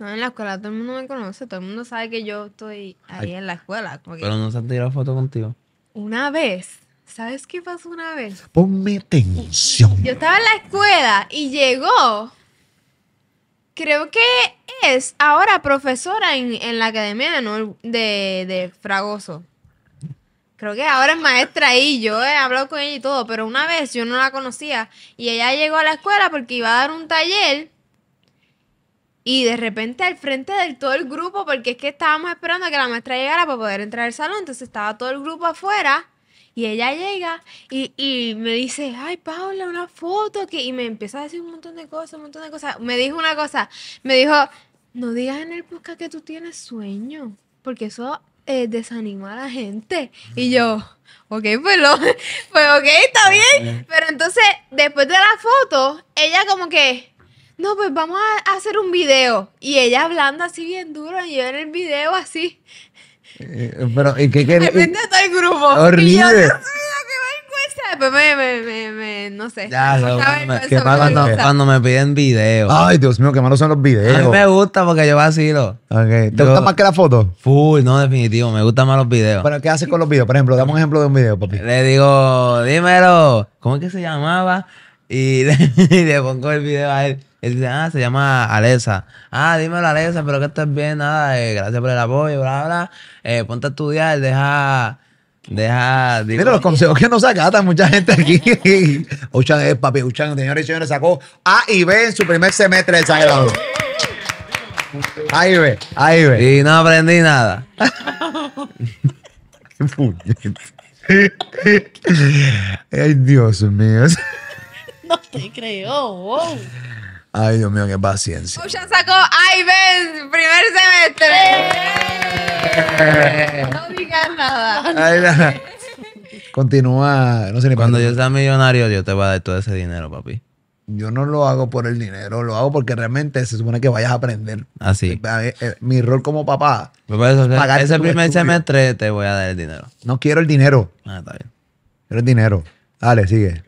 No, en la escuela todo el mundo me conoce, todo el mundo sabe que yo estoy ahí en la escuela. Pero no se han tirado foto contigo. Una vez, ¿sabes qué pasó una vez? Ponme atención. Yo estaba en la escuela y llegó, creo que es ahora profesora en, la academia de, de Fragoso. Creo que ahora es maestra y yo he hablado con ella y todo, pero una vez yo no la conocía y ella llegó a la escuela porque iba a dar un taller y de repente al frente del todo el grupo, porque es que estábamos esperando a que la maestra llegara para poder entrar al salón, entonces estaba todo el grupo afuera. Y ella llega y, me dice, ay, Paula, una foto. Que... Y me empieza a decir un montón de cosas, un montón de cosas. Me dijo una cosa, me dijo, no digas en el podcast que tú tienes sueño, porque eso eh, desanima a la gente. Y yo, ok, pues, lo, (laughs) pues ok, está bien. Pero entonces, después de la foto, ella como que no, pues vamos a hacer un video. Y ella hablando así bien duro, y yo en el video así. Eh, pero, ¿y qué quería? Depende del grupo. Horrible. Oh, y qué vergüenza. Pues me, me, me, me no sé. Ya, me, qué cuando, me piden videos. Ay, Dios mío, qué malos son los videos. A mí me gusta porque yo vacilo. Okay. ¿Te gusta más que la foto? Full, no, definitivo. Me gustan más los videos. Pero, ¿qué haces con los videos? Por ejemplo, dame un ejemplo de un video, papi. Le digo, dímelo. ¿Cómo es que se llamaba? (laughs) Y le, pongo el video a él. Él dice, ah, se llama Alesa. Ah, dímelo Alesa, pero que estás bien, nada, eh, gracias por el apoyo, bla, bla. Eh, ponte a estudiar, deja... Deja, Mira los consejos que nos saca mucha gente aquí. (laughs) Uchan el eh, papi, Uchan, señores y señores, sacó A y B en su primer semestre de Sagrado. Ahí ve, ahí ve. Y no aprendí nada. (laughs) Ay, Dios mío no te creo. Ay, Dios mío, qué paciencia. ya sacó ay, primer semestre. (laughs) No digas nada. Continúa, no sé ni Cuando yo sea millonario, yo te voy a dar todo ese dinero, papi. Yo no lo hago por el dinero, lo hago porque realmente se supone que vayas a aprender. Así. Ah, eh, eh, eh, mi rol como papá. Pues, pues, ese primer semestre te voy a dar el dinero. No quiero el dinero. Ah, está bien. Quiero el dinero. Dale, sigue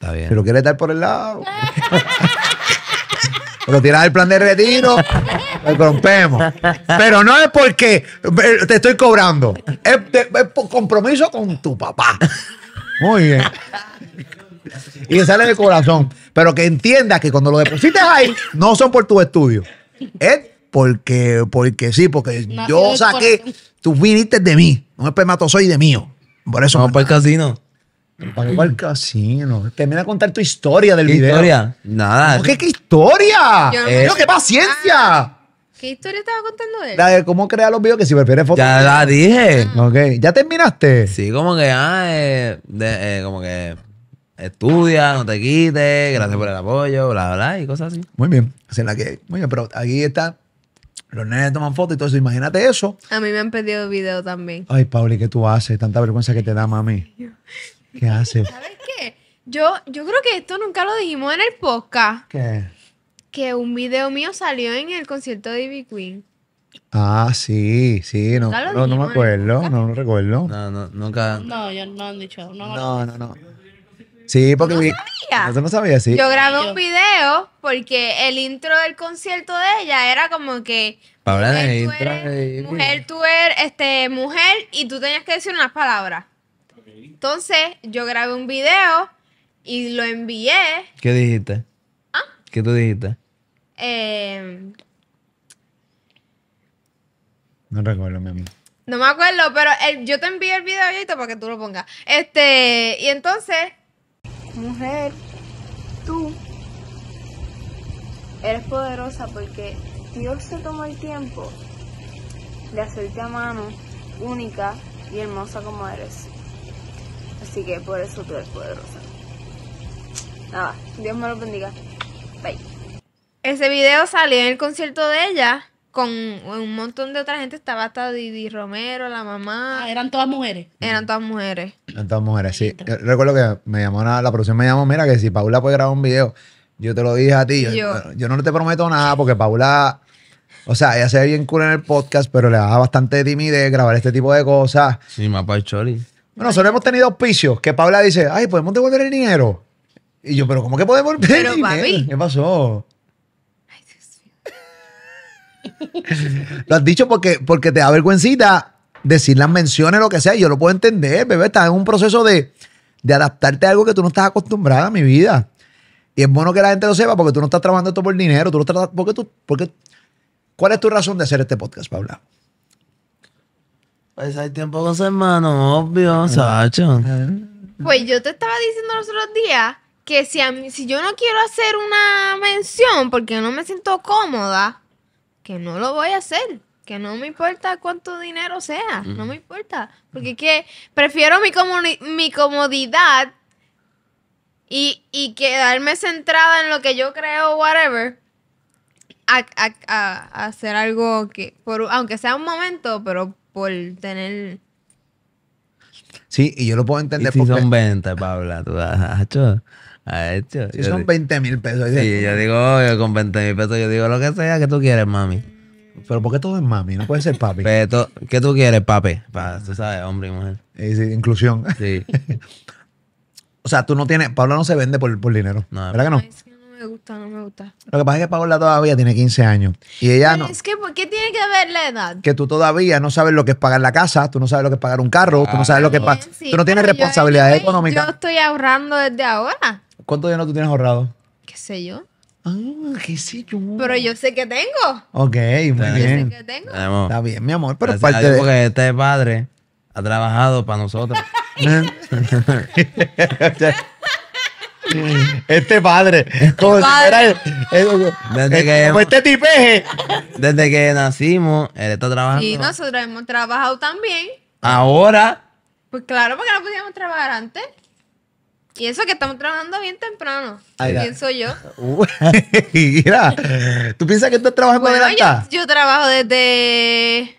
pero quiere estar por el lado. (laughs) Pero tiras el plan de retiro, lo rompemos. Pero no es porque eh, te estoy cobrando. Es, por compromiso con tu papá. Muy bien. Y sale el corazón. Pero que entiendas que cuando lo deposites ahí, no son por tu estudio Es porque, porque sí, porque yo saqué, tú viniste de mí, No un de mío. Por eso. No, por el casino. Para va mm. casino. Termina a contar tu historia del ¿Qué video. historia? Nada. que qué historia? qué paciencia. Ah, ¿Qué historia estaba contando él? de cómo crear los videos que si prefieres fotos. Ya la dije. Ah. Ok, ¿ya terminaste? Sí, como que, ah, eh, eh, como que estudia, no te quites, gracias por el apoyo, bla, bla, y cosas así. Muy bien. la que Muy bien, pero aquí está. Los nenes toman fotos y todo eso. Imagínate eso. A mí me han pedido video también. Ay, Pauli, ¿qué tú haces? Tanta vergüenza que te da, mami. ¿Qué hace? ¿Sabes qué? Yo, yo creo que esto nunca lo dijimos en el podcast. ¿Qué? Que un video mío salió en el concierto de Ivy Queen. Ah, sí, sí, no, no, me acuerdo, no, lo recuerdo. No, no, nunca. No, yo no han dicho. No, no, no. no. Sí, porque. No sabía. sí. Yo grabé un video porque el intro del concierto de ella era como que. Para mujer, de Mujer, tú eres, este, mujer, y tú tenías que decir unas palabras. Entonces yo grabé un video y lo envié. ¿Qué dijiste? ¿Ah? ¿Qué tú dijiste? Em, no recuerdo, mi amor. No me acuerdo, pero yo te envié el video ahorita para que tú lo pongas. Este, y entonces, mujer, tú eres poderosa porque Dios se tomó el tiempo de hacerte a mano única y hermosa como eres. Así que por eso tú eres poderosa. Nada, Dios me lo bendiga. Bye. Ese video salió en el concierto de ella con un montón de otra gente. Estaba hasta Didi Romero, la mamá. Ah, eran todas mujeres. Eran todas mujeres. Eran todas mujeres, sí. recuerdo que me llamó la producción me llamó, mira, que si Paula puede grabar un video. Yo te lo dije a ti. Yo, no te prometo nada porque Paula, o sea, ella se ve bien cool en el podcast, pero le da bastante timidez grabar este tipo de cosas. Sí, mapa y choli. Bueno, solo hemos tenido auspicios que Paula dice, ay, podemos devolver el dinero. Y yo, pero ¿cómo que podemos devolver el dinero? ¿Qué pasó? lo has dicho porque, porque te da vergüencita decir las menciones, lo que sea. Yo lo puedo entender, bebé. Estás en un proceso de, adaptarte a algo que tú no estás acostumbrada a mi vida. Y es bueno que la gente lo sepa porque tú no estás trabajando esto por dinero. Tú porque tú, porque, ¿Cuál es tu razón de hacer este podcast, Paula? Pues hay tiempo con su hermano, obvio, ah. Sacho. Ah. Pues yo te estaba diciendo los otros días que si, si yo no quiero hacer una mención porque no me siento cómoda, que no lo voy a hacer. Que no me importa cuánto dinero sea, no me importa. Porque que prefiero mi, mi comodidad y, quedarme centrada en lo que yo creo, whatever, a, hacer algo que, por, aunque sea un momento, pero por tener. Sí, y yo lo puedo entender si porque... son 20, Paula, tú has hecho. Si son 20 mil pesos. Sí, yo digo, yo con 20 mil pesos, yo digo lo que sea que tú quieres, mami. Pero ¿por qué todo es mami? No puede ser papi. Pero, ¿Qué tú quieres, papi? Pa, tú sabes, hombre y mujer. Eh, inclusión. Sí. (laughs) o sea, tú no tienes. Paula no se vende por, por dinero. No, ¿Verdad que no? me gusta, no me gusta. Lo que pasa es que Paola todavía tiene 15 años. Y ella no. Es que, ¿por qué tiene que ver la edad? Que tú todavía no sabes lo que es pagar la casa, tú no sabes lo que es pagar un carro, tú no sabes lo que tú no tienes responsabilidad económica Yo estoy ahorrando desde ahora. ¿Cuánto dinero tú tienes ahorrado? ¿Qué sé yo? Ah, qué sé yo. Pero yo sé que tengo. Ok, muy bien. sé tengo. Está bien, mi amor. Pero parte de... Porque este padre ha trabajado para nosotros. (laughs) (laughs) Este padre, como Desde que- este tipeje. Desde que nacimos, él está trabajando. Y nosotros hemos trabajado también. Ahora, Pues claro, porque no podíamos trabajar antes. Y eso que estamos trabajando bien temprano. pienso yo. (laughs) Mira, ¿tú piensas que estás trabajando Bueno, yo, yo trabajo desde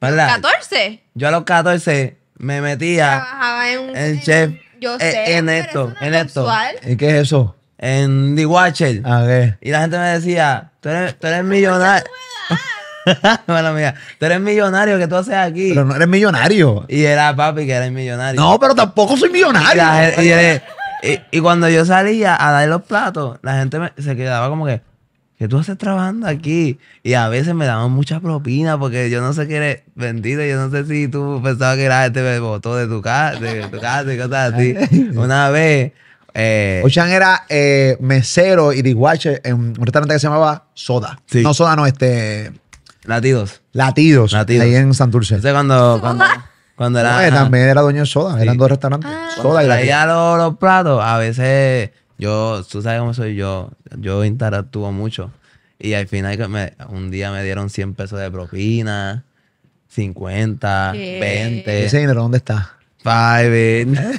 ¿verdad? 14. Yo a los 14 me metía Trabajaba en un en chef yo eh, sé. En esto, en esto. ¿Y qué es eso? En The Watcher. qué? Ah, y la gente me decía, tú eres, millonario. bueno, mira, tú eres millonario, (laughs) (laughs) que tú haces aquí? Pero no eres millonario. Y era papi que eres millonario. No, pero tampoco soy millonario. Y, cuando yo salía a dar los platos, la gente se quedaba como que, que tú estás trabajando aquí? Y a veces me daban mucha propina porque yo no sé qué eres, vendida yo no sé si tú pensabas que era este botó de tu casa, de tu casa y cosas así. (laughs) Una vez... Eh, Ochan era eh, mesero y diguache en un restaurante que se llamaba Soda. No Soda, no, este... Latidos. Latidos. Latidos. Ahí en Santurce. Entonces cuando... cuando... Cuando era. Eh, también era dueño de soda, eran dos restaurantes. soda y la. Traía los platos, a veces yo, tú sabes cómo soy yo, yo interactúo mucho. Y al final me, un día me dieron 100 pesos de propina, 50, 20. ¿Ese dinero dónde está? Five.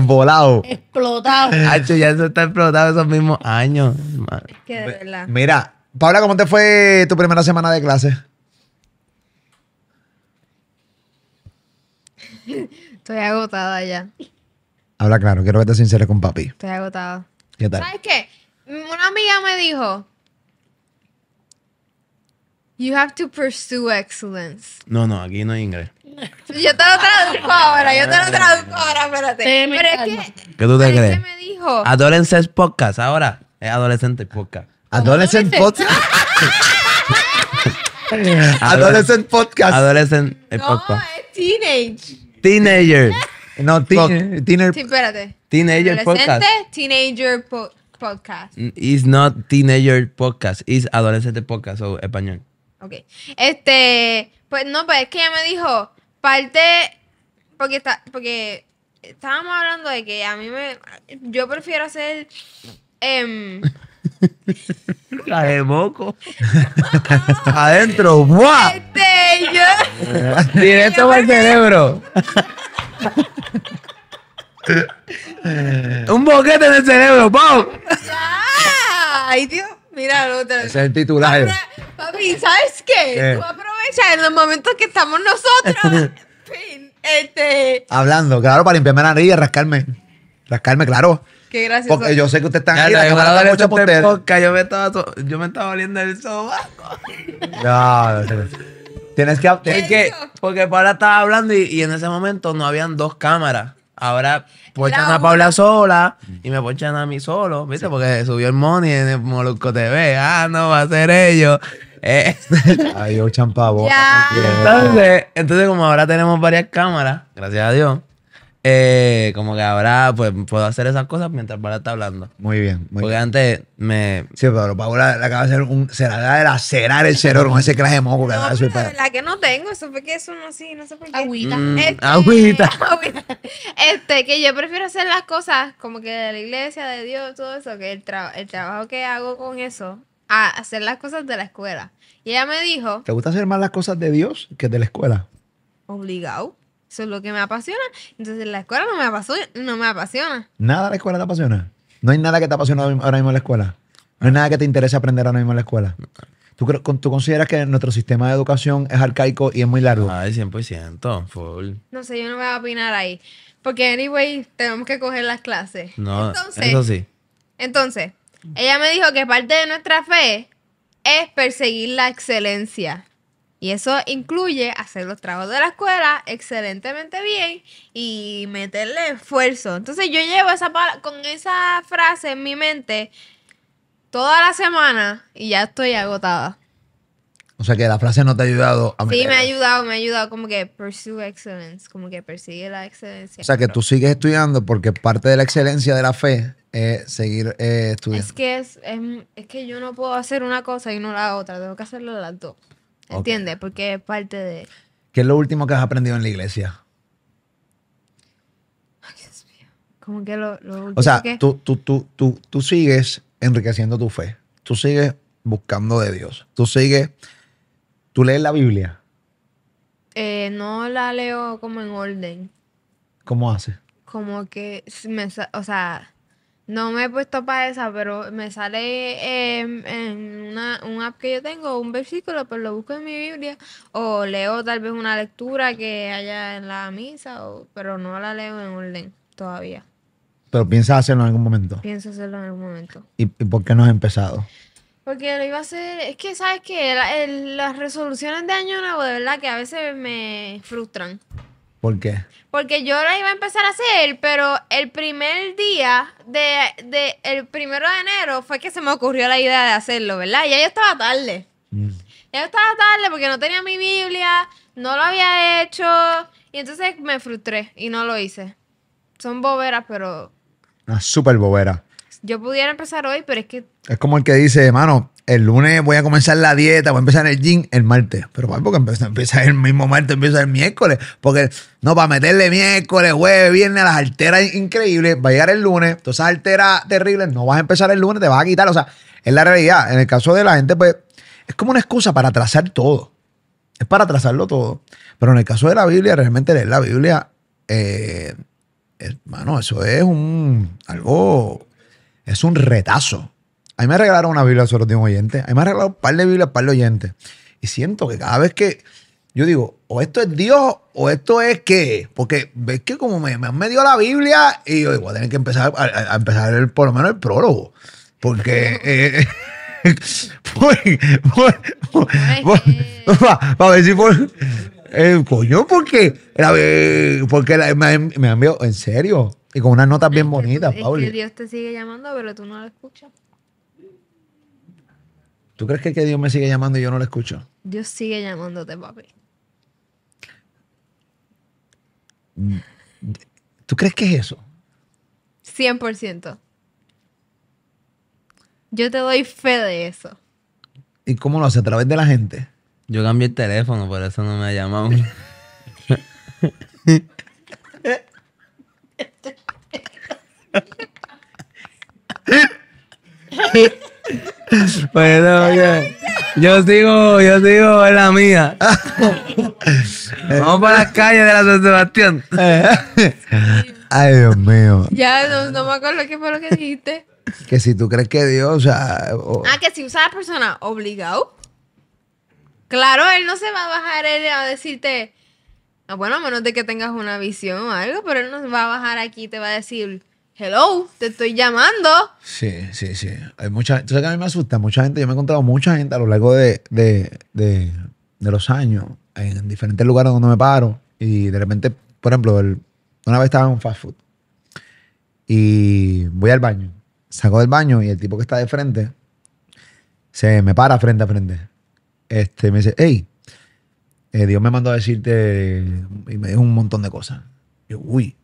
(laughs) Volado. Explotado. Hacho, (laughs) ya eso está explotado esos mismos años. Es que de verdad. Mira, Paula, ¿cómo te fue tu primera semana de clase? (laughs) Estoy agotada ya. Habla claro, quiero que te sinceres con papi. Estoy agotado. ¿Qué tal? ¿Sabes qué? Una amiga me dijo, You have to pursue excellence. No, no, aquí no hay inglés. Yo te lo traduzco ahora, yo te lo traduzco ahora, espérate. pero es que, ¿Qué tú te crees? me dijo? Adolescent podcast, ahora. Es adolescente podcast. (laughs) (laughs) Adolescent podcast. adolescent podcast. Adolescent podcast. No, es teenage. Teenager. No, tiene, sí, espérate. Teenager Podcast. Teenager Podcast. It's not Teenager Podcast, it's Adolescente Podcast o español. Ok. Este, pues no, pues es que ella me dijo, parte, porque está, porque estábamos hablando de que a mí me, yo prefiero hacer, em, (laughs) La de moco. (laughs) Adentro, ¡buah! Este, Directo para el cerebro. (laughs) Un boquete en el cerebro, Pau ¡Ay, Dios! Mira, lo otro. es el titular. papi, ¿sabes qué? ¿Qué? Tú aprovechas en los momentos que estamos nosotros. este... Hablando, claro, para limpiarme la nariz y rascarme. Rascarme, claro. Qué gracias! Porque yo sé que usted está aquí. la yo, mucho por yo, me estaba, yo me estaba oliendo el sobaco. Tienes que. que porque Paula estaba hablando y, en ese momento no habían dos cámaras. Ahora ponchan a Paula sola y me ponchan a mí solo, ¿viste? Porque subió el money en el Molusco TV. Ah, no, va a ser ellos. Eh, (laughs) Ay, yo champavo. Entonces, entonces, como ahora tenemos varias cámaras, gracias a Dios, eh, como que ahora pues puedo hacer esas cosas mientras Paula está hablando. Muy bien, muy Porque antes me. Sí, pero Paula le acaba de hacer un. Se la de el cerebro con ese clase de moco que La que no tengo, eso fue que eso no sí, no sé por qué. Agüita. Mm, este, (laughs) agüita. Este, que yo prefiero hacer las cosas como que de la iglesia, de Dios, todo eso, que el, el trabajo que hago con eso, a hacer las cosas de la escuela. Y ella me dijo. ¿Te gusta hacer más las cosas de Dios que de la escuela? Obligado. Eso es lo que me apasiona. Entonces la escuela no me apasiona. No me apasiona. ¿Nada de la escuela te apasiona? ¿No hay nada que te apasiona ahora mismo en la escuela? ¿No hay nada que te interese aprender ahora mismo en la escuela? ¿Tú, ¿Tú, consideras que nuestro sistema de educación es arcaico y es muy largo? Ay, 100%, full. No sé, yo no voy a opinar ahí. Porque, anyway, tenemos que coger las clases. No, entonces, eso sí. Entonces, ella me dijo que parte de nuestra fe es perseguir la excelencia. Y eso incluye hacer los trabajos de la escuela excelentemente bien y meterle esfuerzo. Entonces yo llevo esa con esa frase en mi mente toda la semana y ya estoy agotada. O sea que la frase no te ha ayudado a Sí, me ha ayudado, me ha ayudado como que pursue excellence, como que persigue la excelencia. O sea que tú sigues estudiando porque parte de la excelencia de la fe es seguir eh, estudiando. Es que, es, es, es que yo no puedo hacer una cosa y no la otra, tengo que hacerlo las dos. ¿Entiendes? Porque es parte de... ¿Qué es lo último que has aprendido en la iglesia? Como que lo, O sea, tú, tú, tú, tú, sigues enriqueciendo tu fe. Tú sigues buscando de Dios. Tú sigues... ¿Tú lees la Biblia? Eh, no la leo como en orden. ¿Cómo hace? Como que, o sea, no me he puesto para esa, pero me sale em, en una, un app que yo tengo, un versículo, pero pues lo busco en mi Biblia. O leo tal vez una lectura que haya en la misa, o, pero no la leo en orden todavía. ¿Pero piensas hacerlo en algún momento? Pienso hacerlo en algún momento. ¿Y, por qué no has empezado? Porque lo iba a hacer, es que sabes que las resoluciones de año nuevo de verdad que a veces me frustran. ¿Por qué? Porque yo la iba a empezar a hacer, pero el primer día de, el primero de enero fue que se me ocurrió la idea de hacerlo, ¿verdad? Ya yo estaba tarde. Mm. Ya yo estaba tarde porque no tenía mi Biblia, no lo había hecho. Y entonces me frustré y no lo hice. Son boberas, pero. Una súper bobera. Yo pudiera empezar hoy, pero es que. Es como el que dice, hermano, el lunes voy a comenzar la dieta, voy a empezar el gym el martes. Pero ¿por porque empieza, el mismo martes, empieza el miércoles. Porque no, para meterle miércoles, jueves, viernes, las alteras increíbles, va a llegar el lunes, todas esas alteras terribles, no vas a empezar el lunes, te vas a quitar. O sea, es la realidad. En el caso de la gente, pues, es como una excusa para atrasar todo. Es para atrasarlo todo. Pero en el caso de la Biblia, realmente leer la Biblia, eh, hermano, eso es un algo, es un retazo a mí me regalaron una Biblia solo de un oyente. A mí me regalaron un par de Biblias, un par de oyentes. Y siento que cada vez que yo digo, o esto es Dios o esto es qué. Porque ves que como me, han medido la Biblia y yo digo, voy a tener que empezar a, empezar por lo menos el prólogo. Porque... Eh, (laughs) para ver si por... Eh, coño, porque, porque me, han enviado, en serio, y con unas notas bien bonitas, Pauli. Es que Dios te sigue llamando, pero tú no lo escuchas. ¿Tú crees que, Dios me sigue llamando y yo no le escucho? Dios sigue llamándote, papi. ¿Tú crees que es eso? 100%. Yo te doy fe de eso. ¿Y cómo lo hace? ¿A través de la gente? Yo cambié el teléfono, por eso no me ha llamado. (laughs) (laughs) (laughs) Bueno, yo digo, yo digo en la mía. (laughs) Vamos para las calles de la San Sebastián. (laughs) Ay, Dios mío. Ya, no, me acuerdo qué fue lo que dijiste. Que si tú crees que Dios, o Ah, que si usa la persona obligado. Claro, él no se va a bajar él a decirte. Ah, bueno, a menos de que tengas una visión o algo, pero él no se va a bajar aquí te va a decir hello, te estoy llamando. Sí, sí, sí. Hay mucha que a mí me asusta, mucha gente, yo me he encontrado mucha gente a lo largo de, los años, en diferentes lugares donde me paro, y de repente, por ejemplo, una vez estaba en un fast food, y voy al baño, saco del baño, y el tipo que está de frente, se me para frente a frente. Este, me dice, hey, eh, Dios me mandó a decirte, y me dijo un montón de cosas. Yo, uy,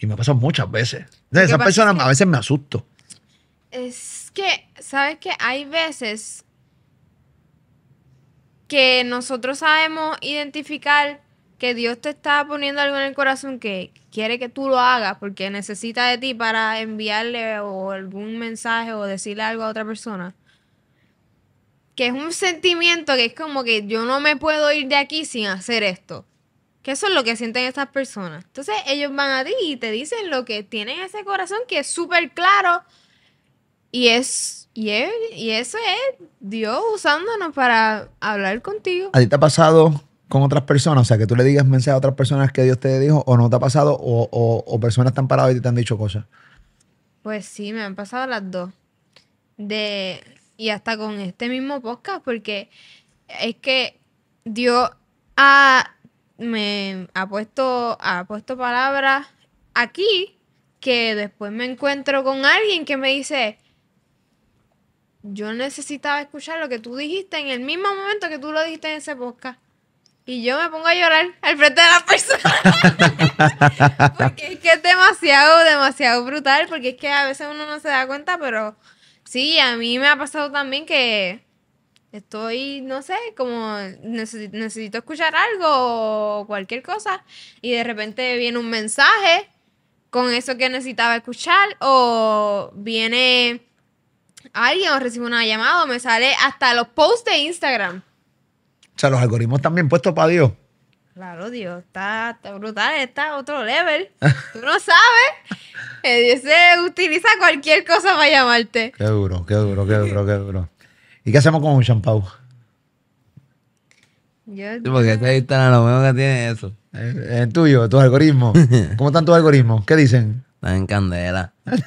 y me ha pasado muchas veces. De esa persona a veces me asusto. Es que, ¿sabes qué? Hay veces que nosotros sabemos identificar que Dios te está poniendo algo en el corazón que quiere que tú lo hagas porque necesita de ti para enviarle algún mensaje o decirle algo a otra persona. Que es un sentimiento que es como que yo no me puedo ir de aquí sin hacer esto eso es lo que sienten estas personas. Entonces ellos van a ti y te dicen lo que tienen ese corazón que es súper claro y es y, eso es Dios usándonos para hablar contigo. ¿A ti te ha pasado con otras personas? O sea, que tú le digas mensajes a otras personas que Dios te dijo o no te ha pasado o, o, personas están paradas y te han dicho cosas. Pues sí, me han pasado las dos. De, y hasta con este mismo podcast, porque es que Dios ha me ha puesto, ha puesto palabras aquí que después me encuentro con alguien que me dice, yo necesitaba escuchar lo que tú dijiste en el mismo momento que tú lo dijiste en ese podcast. Y yo me pongo a llorar al frente de la persona. (laughs) porque es que es demasiado, demasiado brutal. Porque es que a veces uno no se da cuenta, pero sí, a mí me ha pasado también que Estoy, no sé, como necesito, escuchar algo o cualquier cosa. Y de repente viene un mensaje con eso que necesitaba escuchar. O viene alguien o recibo una llamada o me sale hasta los posts de Instagram. O sea, los algoritmos también puestos para Dios. Claro, Dios, está, brutal, está a otro level. (laughs) Tú no sabes. Dios utiliza cualquier cosa para llamarte. Qué duro, qué duro, qué duro, qué duro. ¿Y qué hacemos con un champau? Yo. porque ahí Instagram lo mismo que tiene eso. El, tuyo, tus algoritmos. (laughs) ¿Cómo están tus algoritmos? ¿Qué dicen? Están en candela. (laughs) Ay,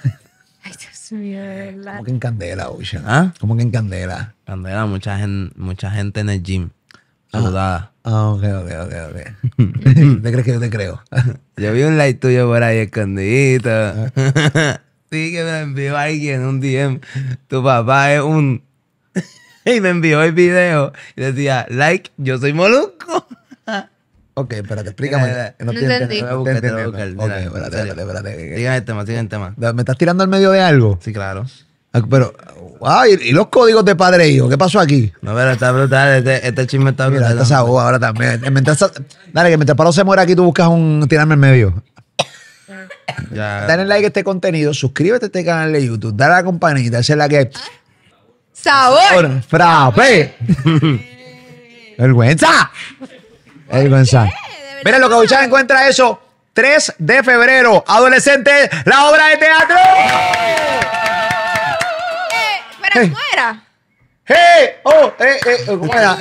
Dios mío, verdad. ¿Cómo que en candela, Ocean? ¿Ah? ¿Cómo que en candela? Candela, mucha gente, mucha gente en el gym. Ah. Saludada. Ah, ok, ok, ok, ok. (laughs) ¿Te crees que yo te creo? yo vi un like tuyo por ahí escondido. Ah. sí, que me envió alguien un DM. Tu papá es un (laughs) y me envió el video y decía, like, yo soy molusco. (laughs) ok, espérate, explícame. No, no entendí. No te Ok, espérate, espérate, espérate. Sigan el tema, sigan el tema. ¿Me estás tirando al medio de algo? Sí, claro. Ah, pero, wow, ah, ¿y, los códigos de Padre Hijo? ¿Qué pasó aquí? No, pero está brutal, este, este chisme está brutal. Mira, esta ahora también. Eh, mientras, dale, que mientras palo se muera aquí, tú buscas un tirarme al medio. Dale like a este contenido, suscríbete a este canal de YouTube, dale a la campanita, esa es la que... Sabor. Frappé. Vergüenza. Vergüenza. Mira lo que Buchán encuentra eso. 3 de febrero. Adolescente, la obra de teatro. Eh, pero ¿cómo era? ¡Hey! ¡Oh! ¡Eh! eh, eh ¿Cómo era?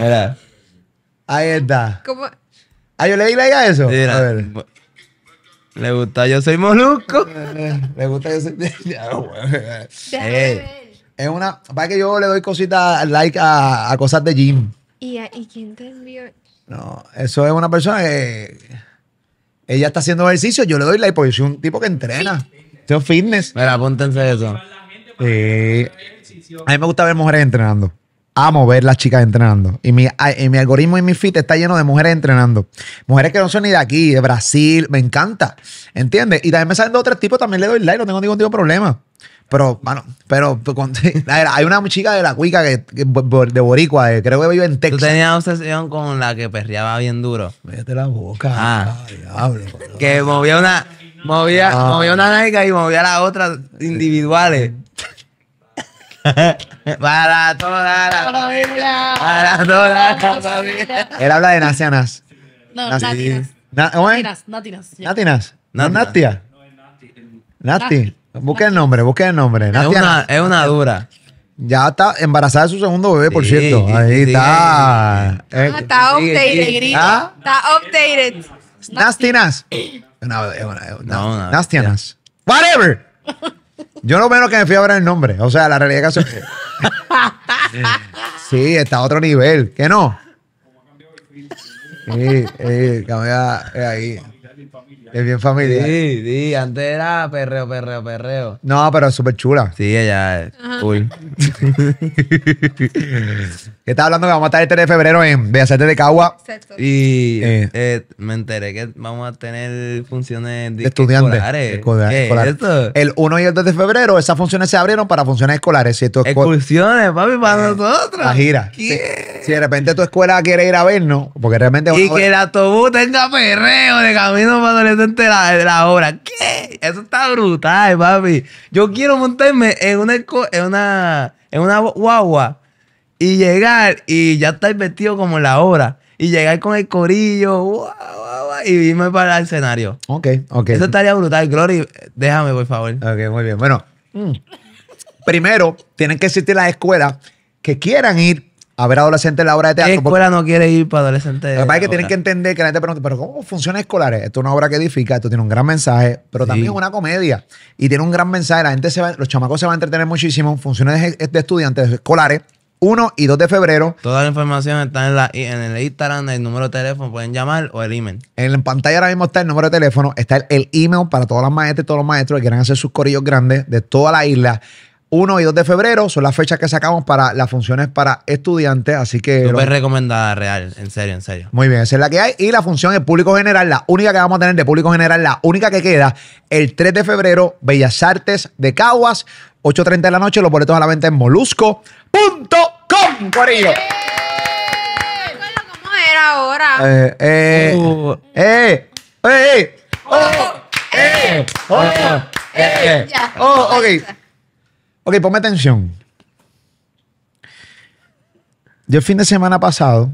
Eh, Ahí está. ¿Cómo? Ah, yo le di idea a eso. Mira. A ver. Le gusta Yo Soy Molusco. Eh, le gusta Yo Soy... (laughs) Déjame ver. Es una. Para que yo le doy cositas, like a, cosas de gym. ¿Y, quién te envió? No, eso es una persona que. Ella está haciendo ejercicio, yo le doy like porque soy un tipo que entrena. Soy fitness. Mira, apúntense eso. Sí. A mí me gusta ver mujeres entrenando. Amo ver las chicas entrenando. Y mi, y mi algoritmo y mi feed está lleno de mujeres entrenando. Mujeres que no son ni de aquí, de Brasil. Me encanta. ¿Entiendes? Y también me salen de otros tipos, también le doy like, no tengo ningún tipo de problema. Pero, bueno, pero pues, (laughs) hay una chica de la cuica que, de Boricua, eh, creo que vive en Texas. Tú tenías obsesión con la que perreaba bien duro. Vete la boca. Ah. ah diablo, que movía una, movía, ah. movía una nalga y movía las otras individuales. (laughs) Para toda la familia. Para todas la familia. Él habla de nacianas. No, natinas. Natinas. Natinas. Natinas. No, Natia. Nati. Busque el nombre, busque el nombre. Es una, es una dura. Ya está embarazada de su segundo bebé, por cierto. Ahí está. está updated, grito. Está updated. Nastinas. No, no, Whatever. Yo lo menos que me fui a ver el nombre. O sea, la realidad que (laughs) Sí, está a otro nivel. ¿Qué no? Sí, sí, cambia eh, ahí. Es bien familiar. Sí, sí, antes era perreo, perreo, perreo. No, pero es súper chula. Sí, ella es (laughs) ¿Qué estaba hablando que vamos a estar el 3 de febrero en Beacete de Cagua. Y eh. Eh, me enteré que vamos a tener funciones de estudiantes escolares. El 1 y el 2 de febrero esas funciones se abrieron para funciones escolares. Si Excursiones, papi, para eh, nosotros. La gira. Si, de repente tu escuela quiere ir a vernos, porque realmente... Y que el autobús tenga perreo de camino para de la, obra. ¿Qué? Eso está brutal, papi. Yo quiero montarme en una, en una, en una guagua y llegar y ya estar vestido como en la obra. Y llegar con el corillo y irme para el escenario. Ok, ok. Eso estaría brutal, Glory. Déjame, por favor. Ok, muy bien. Bueno, mm. primero, tienen que existir las escuelas que quieran ir a ver adolescentes la obra de teatro. ¿Qué escuela no quiere ir para adolescentes. Lo que que tienen que entender que la gente pregunta, pero ¿cómo funciona escolares? Esto es una obra que edifica, esto tiene un gran mensaje, pero también es una comedia. Y tiene un gran mensaje. La gente se va, los chamacos se van a entretener muchísimo. Funciones de, estudiantes escolares. 1 y 2 de febrero. Toda la información está en, la, el Instagram, el número de teléfono, pueden llamar o el email. En la pantalla ahora mismo está el número de teléfono, está el, email para todas las maestras y todos los maestros que quieran hacer sus corillos grandes de toda la isla. 1 y 2 de febrero son las fechas que sacamos para las funciones para estudiantes, así que... Súper recomendada, real, en serio, en serio. Muy bien, esa es la que hay. Y la función de público general, la única que vamos a tener de público general, la única que queda, el 3 de febrero, Bellas Artes de Caguas, 8.30 de la noche, los boletos a la venta en molusco.com, corillo. era eh eh, uh. eh, eh, eh, oh, oh eh, eh oh, Ok, ponme atención. Yo el fin de semana pasado.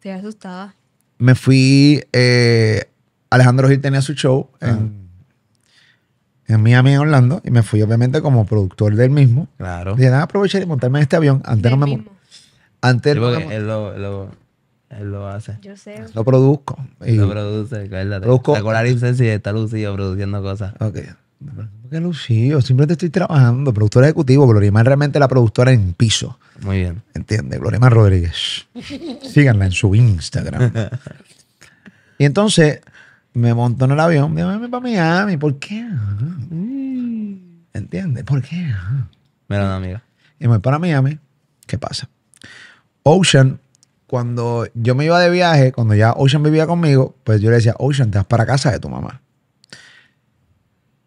Te asustaba. Me fui. Eh, Alejandro Gil tenía su show en, en Miami, en Orlando. Y me fui, obviamente, como productor del mismo. Claro. Y nada, aprovechar y montarme en este avión. Antes no me. Antes no me... Él lo, él lo hace. Yo sé. Lo produzco. lo produce, ¿verdad? Produzco. La si está lucido produciendo cosas. Ok que Simplemente estoy trabajando. Productor ejecutivo. Gloria realmente la productora en piso. Muy bien. Entiende, Gloria Rodríguez. (laughs) Síganla en su Instagram. (laughs) y entonces me montó en el avión. me Digo, para Miami. ¿Por qué? ¿Entiendes? ¿Por qué? Mira, amiga. Y me voy para Miami. ¿Qué pasa? Ocean cuando yo me iba de viaje, cuando ya Ocean vivía conmigo, pues yo le decía, Ocean, te vas para casa de tu mamá.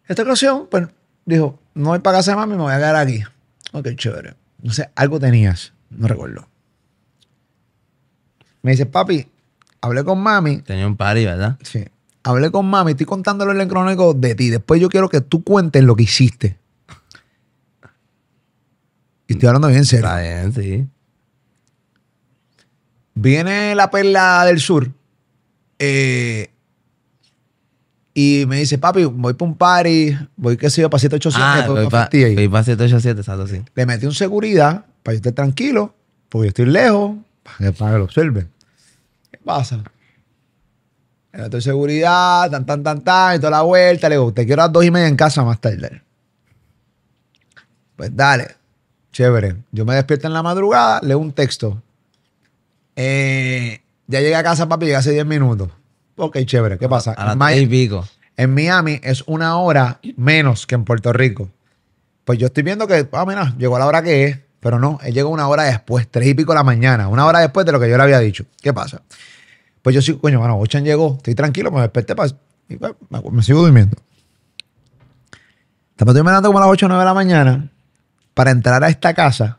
Esta ocasión, pues, dijo, no voy para casa de mami, me voy a quedar aquí. Ok, chévere. No sé, algo tenías, no recuerdo. Me dice, papi, hablé con mami. Tenía un party, ¿verdad? Sí. Hablé con mami, estoy contándole el crónico de ti. Después yo quiero que tú cuentes lo que hiciste. Y estoy hablando bien serio. Está bien, sí. Viene la perla del sur. Eh, y me dice, papi, voy para un party, voy que sé yo para ah, 787. voy para 787, Le metí un seguridad para yo esté tranquilo, porque yo estoy lejos, para que, lo observen. ¿Qué pasa? Le meto seguridad, tan, tan, tan, tan, y toda la vuelta. Le digo, te quiero a las dos y media en casa más tarde. Pues dale, chévere. Yo me despierto en la madrugada, leo un texto. Eh, ya llegué a casa, papi, llegué hace 10 minutos. Ok, chévere. ¿Qué pasa? A en, pico. en Miami es una hora menos que en Puerto Rico. Pues yo estoy viendo que, ah, mira, llegó a la hora que es, pero no, él llegó una hora después, tres y pico de la mañana, una hora después de lo que yo le había dicho. ¿Qué pasa? Pues yo sí, coño, bueno, Ochan llegó, estoy tranquilo, me desperté pues, me, sigo durmiendo. Estamos terminando como a las 8 o 9 de la mañana para entrar a esta casa.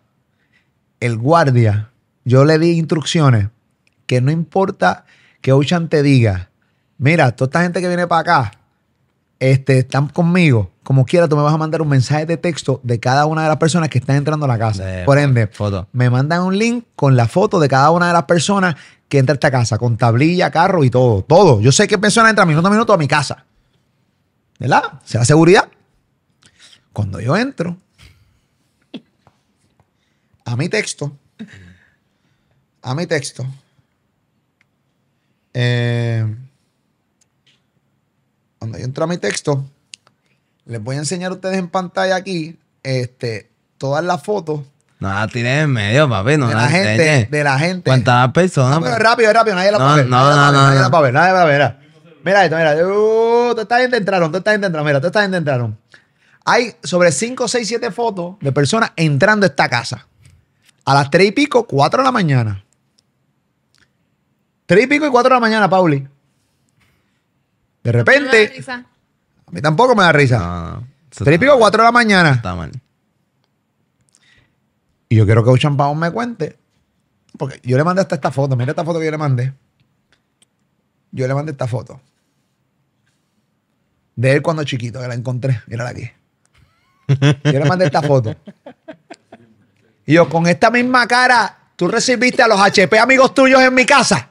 El guardia, yo le di instrucciones que no importa que Ochan te diga mira, toda esta gente que viene para acá, este, están conmigo. Como quiera, tú me vas a mandar un mensaje de texto de cada una de las personas que están entrando a la casa. Por ende, foto. me mandan un link con la foto de cada una de las personas que entra a esta casa, con tablilla, carro y todo. Todo. Yo sé qué persona entra minuto a minuto a mi casa. ¿Verdad? Será seguridad. Cuando yo entro a mi texto, a mi texto, eh, cuando yo entro a mi texto, les voy a enseñar a ustedes en pantalla aquí este, todas las fotos. No la tires en medio, papi. de la, gente. De la gente. ¿Cuántas personas? Ah, pues, rápido, rápido. Nadie la no, puede ver. No, no, no. Nadie la puede ver. Nadie la puede ver. Mira esto, mira. Uh, esta gente entraron, esta entraron. Mira, tú gente entraron. Hay sobre 5, 6, 7 fotos de personas entrando a esta casa. A las 3 y pico, 4 de la mañana. 3 y pico y 4 de la mañana, Pauli. De repente. A mí tampoco me da risa. Tres pico, cuatro de la mañana. Está mal. Y yo quiero que un me cuente. Porque yo le mandé hasta esta foto. Mira esta foto que yo le mandé. Yo le mandé esta foto. De él cuando chiquito, que la encontré. Mírala aquí. Yo le mandé esta foto. Y yo, con esta misma cara, tú recibiste a los HP amigos tuyos en mi casa.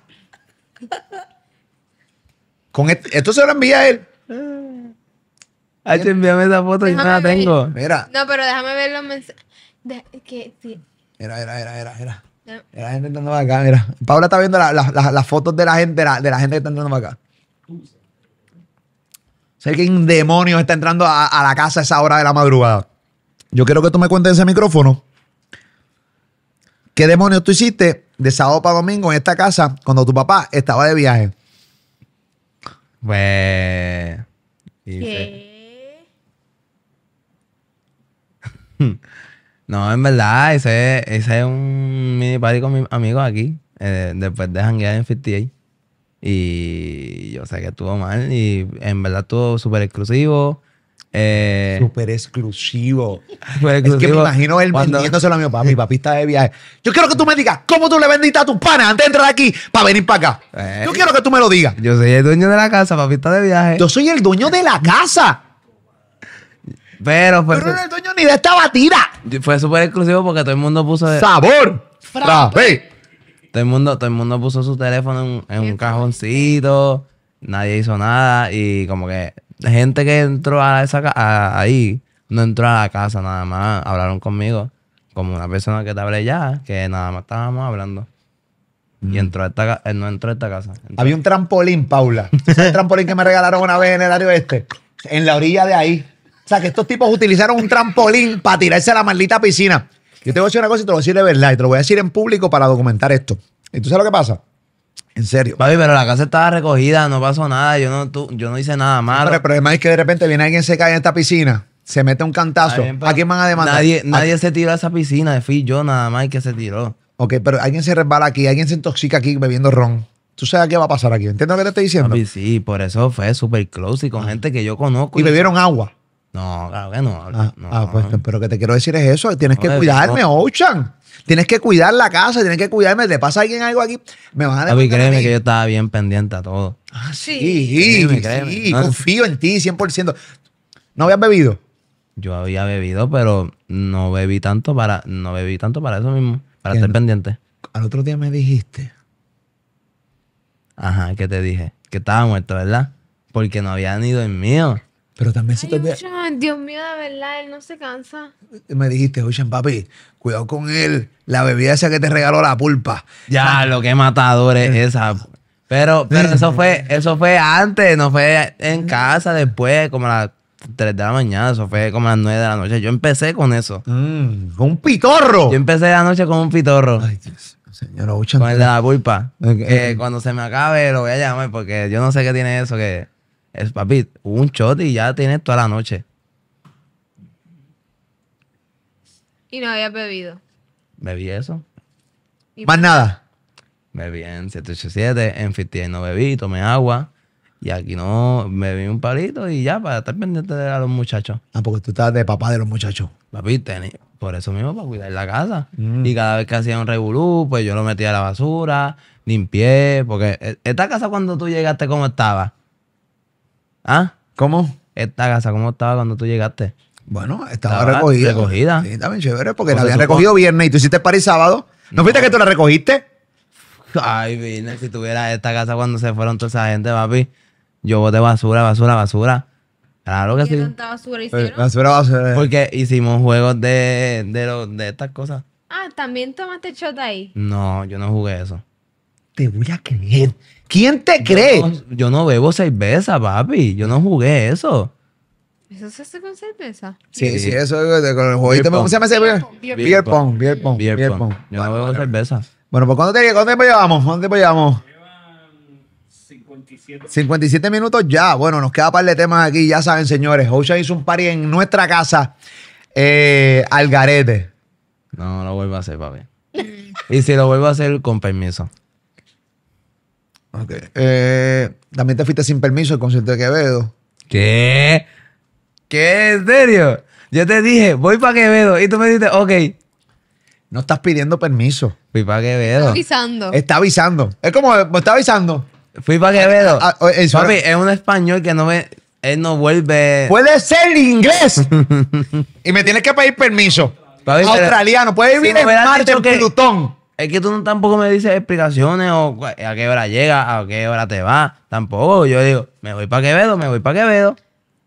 E-, esto se lo envía a él. te ah, envíame esa foto y no la tengo. Mira. No, pero déjame ver los mensajes. Mira, mira, mira, mira, mira. La gente entrando para acá, mira. Paula está viendo las fotos de la gente, de la gente que está entrando para acá. Sé que un demonio está entrando a, a, la casa a esa hora de la madrugada. Yo quiero que tú me cuentes ese micrófono. ¿Qué demonios tú hiciste de sábado para domingo en esta casa cuando tu papá estaba de viaje? Pues. (laughs) no, en verdad, ese, ese es un mini party con mis amigos aquí. Eh, después de hanguear en 58. Y yo sé que estuvo mal. Y en verdad estuvo súper exclusivo. Eh, súper exclusivo. Es que me imagino él vendiéndoselo a mi papá. Mi papi está de viaje. Yo quiero que tú me digas cómo tú le vendiste a tus panes antes de entrar aquí para venir para acá. Eh, yo quiero que tú me lo digas. Yo soy el dueño de la casa, papista de viaje. Yo soy el dueño de la casa. Pero fue. Pero no el dueño ni de esta batida. Fue súper exclusivo porque todo el mundo puso. ¡Sabor! ¡Frape! Todo el mundo, todo el mundo puso su teléfono en un cajoncito. Nadie hizo nada. Y como que gente que entró a esa casa, ahí no entró a la casa nada más, hablaron conmigo como una persona que te hablé ya, que nada más estábamos hablando. Y mm. entró a esta, casa, eh, no entró a esta casa. Había un trampolín, Paula. Un (laughs) el trampolín que me regalaron una vez en el área este? En la orilla de ahí. O sea, que estos tipos utilizaron un trampolín para tirarse a la maldita piscina. Yo te voy a decir una cosa y te lo voy a decir de verdad. Y te lo voy a decir en público para documentar esto. ¿Y tú sabes lo que pasa? En serio. Papi, pero la casa estaba recogida, no pasó nada, yo no, tú, yo no hice nada malo. Pero, pero el problema es que de repente viene alguien se cae en esta piscina, se mete un cantazo. ¿A quién van a demandar? Nadie, nadie se tiró a esa piscina, fui yo nada más que se tiró. Ok, pero alguien se resbala aquí, alguien se intoxica aquí bebiendo ron. ¿Tú sabes qué va a pasar aquí? ¿Entiendes lo que te estoy diciendo? Papi, sí, por eso fue súper close y con ah. gente que yo conozco. ¿Y, bebieron agua? No, claro que no. Ah, no, ah pues pero que te quiero decir es eso. Tienes que cuidarme, ochan. Tienes que cuidar la casa, tienes que cuidarme. ¿Le pasa a alguien algo aquí? Me van a Papi, créeme que yo estaba bien pendiente a todo. Ah, sí. Sí, sí confío en ti 100%. ¿No habías bebido? Yo había bebido, pero no bebí tanto para, no bebí tanto para eso mismo, para estar pendiente. Al otro día me dijiste. Ajá, que te dije? Que estaba muerto, ¿verdad? Porque no había en mío. Pero también se te Dios mío, de verdad, él no se cansa. Me dijiste, Ocean, papi, cuidado con él. La bebida esa que te regaló la pulpa. Ya, ah. lo que matador es eh. esa. Pero, pero eso fue, (laughs) eso fue antes, no fue en casa después, como a las 3 de la mañana, eso fue como a las 9 de la noche. Yo empecé con eso. Mm, con un pitorro. Yo empecé la noche con un pitorro. Ay, Dios. Señora Ocean. Con el de la pulpa. Eh, cuando se me acabe lo voy a llamar porque yo no sé qué tiene eso que es, papi, un shot y ya tienes toda la noche. Y no habías bebido. Bebí eso. Más nada. Bebí en 787, en 50 no bebí, tomé agua. Y aquí no, bebí un palito y ya, para estar pendiente de los muchachos. Ah, porque tú estás de papá de los muchachos. Papi, por eso mismo, para cuidar la casa. Mm. Y cada vez que hacía un revolú, pues yo lo metía a la basura, limpié, porque e, esta casa cuando tú llegaste, ¿cómo estaba? ¿Ah? ¿Cómo? Esta casa, ¿cómo estaba cuando tú llegaste? Bueno, estaba, recogida. Sí, también chévere porque la habían recogido viernes y tú hiciste para sábado. ¿No, viste que tú la recogiste? Ay, vine, si tuviera esta casa cuando se fueron toda esa gente, papi. Yo boté basura, basura, basura. Claro que ¿Qué sí. tanta basura eh, hicieron? Basura, basura. Porque hicimos juegos de, de, de estas cosas. Ah, ¿también tomaste shot ahí? No, yo no jugué eso te voy a creer. ¿Quién te cree? Yo no, bebo cerveza, papi. Yo no jugué eso. ¿Eso se hace con cerveza? Sí, sí, eso con el jueguito. ¿Cómo se llama ese? Beer pong. Yo no bebo cerveza. Bueno, pues ¿cuánto, te, ¿cuánto tiempo llevamos? ¿Cuánto tiempo llevamos? 57. 57 minutos ya. Bueno, nos queda par de temas aquí. Ya saben, señores. Ocean hizo un party en nuestra casa. Eh, al garete. No, no lo vuelvo a hacer, papi. y si lo vuelvo a hacer, con permiso. Okay. Eh, también te fuiste sin permiso el concierto de Quevedo. ¿Qué? ¿Qué? ¿En serio? Yo te dije, voy para Quevedo. Y tú me dices, ok. No estás pidiendo permiso. Fui para Quevedo. Está avisando. Está avisando. Es como, está avisando. Fui para Quevedo. Ah, ah, eh, Papi, es un español que no me. Él no vuelve. Puede ser inglés. (laughs) y me tienes que pedir permiso. Australiano. Puede vivir en Marte, en Plutón. Es que tú tampoco me dices explicaciones o a qué hora llega, a qué hora te vas. Tampoco. Yo digo, me voy para Quevedo, me voy para Quevedo.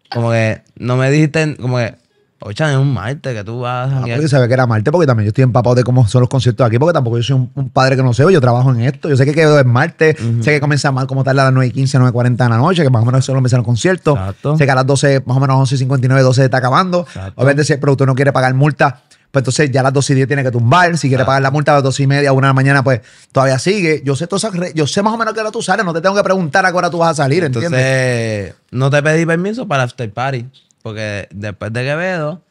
Como que no me dijiste, como que, oye, es un martes que tú vas a. Ah, sabía que era martes, porque también yo estoy empapado de cómo son los conciertos aquí, porque tampoco yo soy un, padre que no sé, yo trabajo en esto. Yo sé que Quevedo es martes, sé que comienza mal como tal a las 9 y 15, 9 de la noche, que más o menos solo empiezan los conciertos. Exacto. Sé que a las 12, más o menos 11 y 59, 12 está acabando. Obviamente, si el productor no quiere pagar multa, pues entonces ya a las 2 y 10 tiene que tumbar. Si quiere pagar la multa a las 2 y media, 1 de la mañana, pues todavía sigue. Yo sé, yo sé más o menos que hora tú sales, no te tengo que preguntar a qué hora tú vas a salir, entonces, No te pedí permiso para After Party, porque después de Quevedo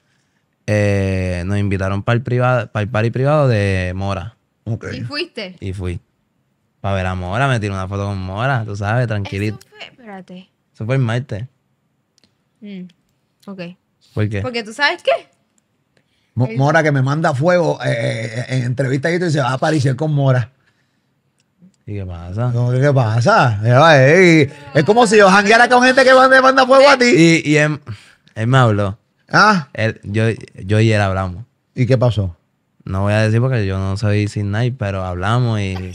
eh, nos invitaron para el, privado, para el party privado de Mora. ¿Y fuiste? Y fui. Para ver a Mora, me tiré una foto con Mora, tú sabes, tranquilito. Eso espérate. Eso fue el martes. Mm, ok. ¿Por qué? Porque tú sabes qué. Mora que me manda fuego eh, eh, eh, en entrevista y se va a aparecer con Mora. ¿Y qué pasa? No, ¿qué pasa? es como si yo jangueara con gente que manda, manda fuego a ti. Y, y él, me habló. Ah. yo, yo y él hablamos. ¿Y qué pasó? No voy a decir porque yo no soy sin night, pero hablamos y.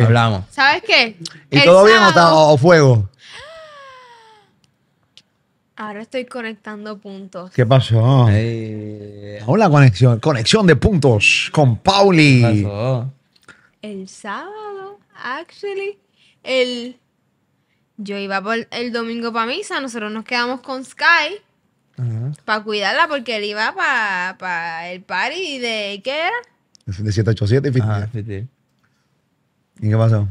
(laughs) hablamos. ¿Sabes qué? ¿Y todo bien o, o fuego? Ahora estoy conectando puntos. ¿Qué pasó? Eh, hola, conexión. Conexión de puntos con Pauli. ¿Qué pasó? El sábado, actually. yo iba por el domingo para misa. Nosotros nos quedamos con Sky. Para cuidarla porque él iba para para el party de... ¿Qué era? De 787 y ah, ¿Y qué pasó?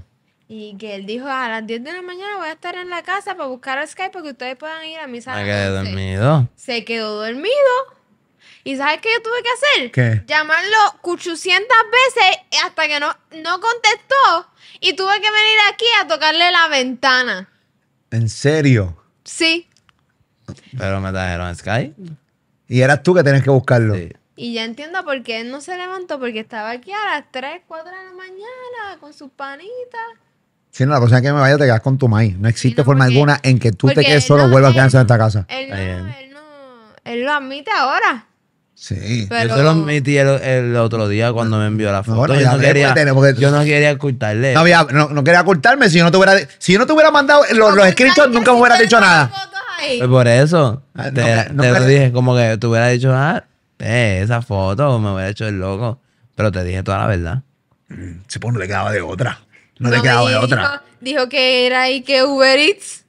Y que él dijo, a las 10 de la mañana voy a estar en la casa para buscar a Skype que ustedes puedan ir a sala. Se quedó dormido. Se quedó dormido. ¿Y sabes qué yo tuve que hacer? ¿Qué? Llamarlo 800 veces hasta que no, no contestó. Y tuve que venir aquí a tocarle la ventana. ¿En serio? Sí. Pero me trajeron Skype. Y eras tú que tenías que buscarlo. Y ya entiendo por qué él no se levantó, porque estaba aquí a las 3, 4 de la mañana con sus panitas. Si no, la cosa es que me vaya, te quedas con tu maíz. No existe forma alguna en que tú te quedes solo, y vuelvas a quedarse en esta casa. Él no, él lo admite ahora. Sí. Yo se lo admití el, otro día cuando me envió la foto. Pues, yo, no quería, ocultarle no quería, quería ocultarme si yo no te hubiera, si no te hubiera mandado los, escritos, nunca me hubiera dicho nada. Pues por eso. Ah, te, lo dije, como que te hubiera dicho, ah, eh, esa foto me hubiera hecho el loco. Pero te dije toda la verdad. Mm, se pone pues, no le quedaba de otra. No, le he quedaba de otra. Dijo, que era y que Uber Eats.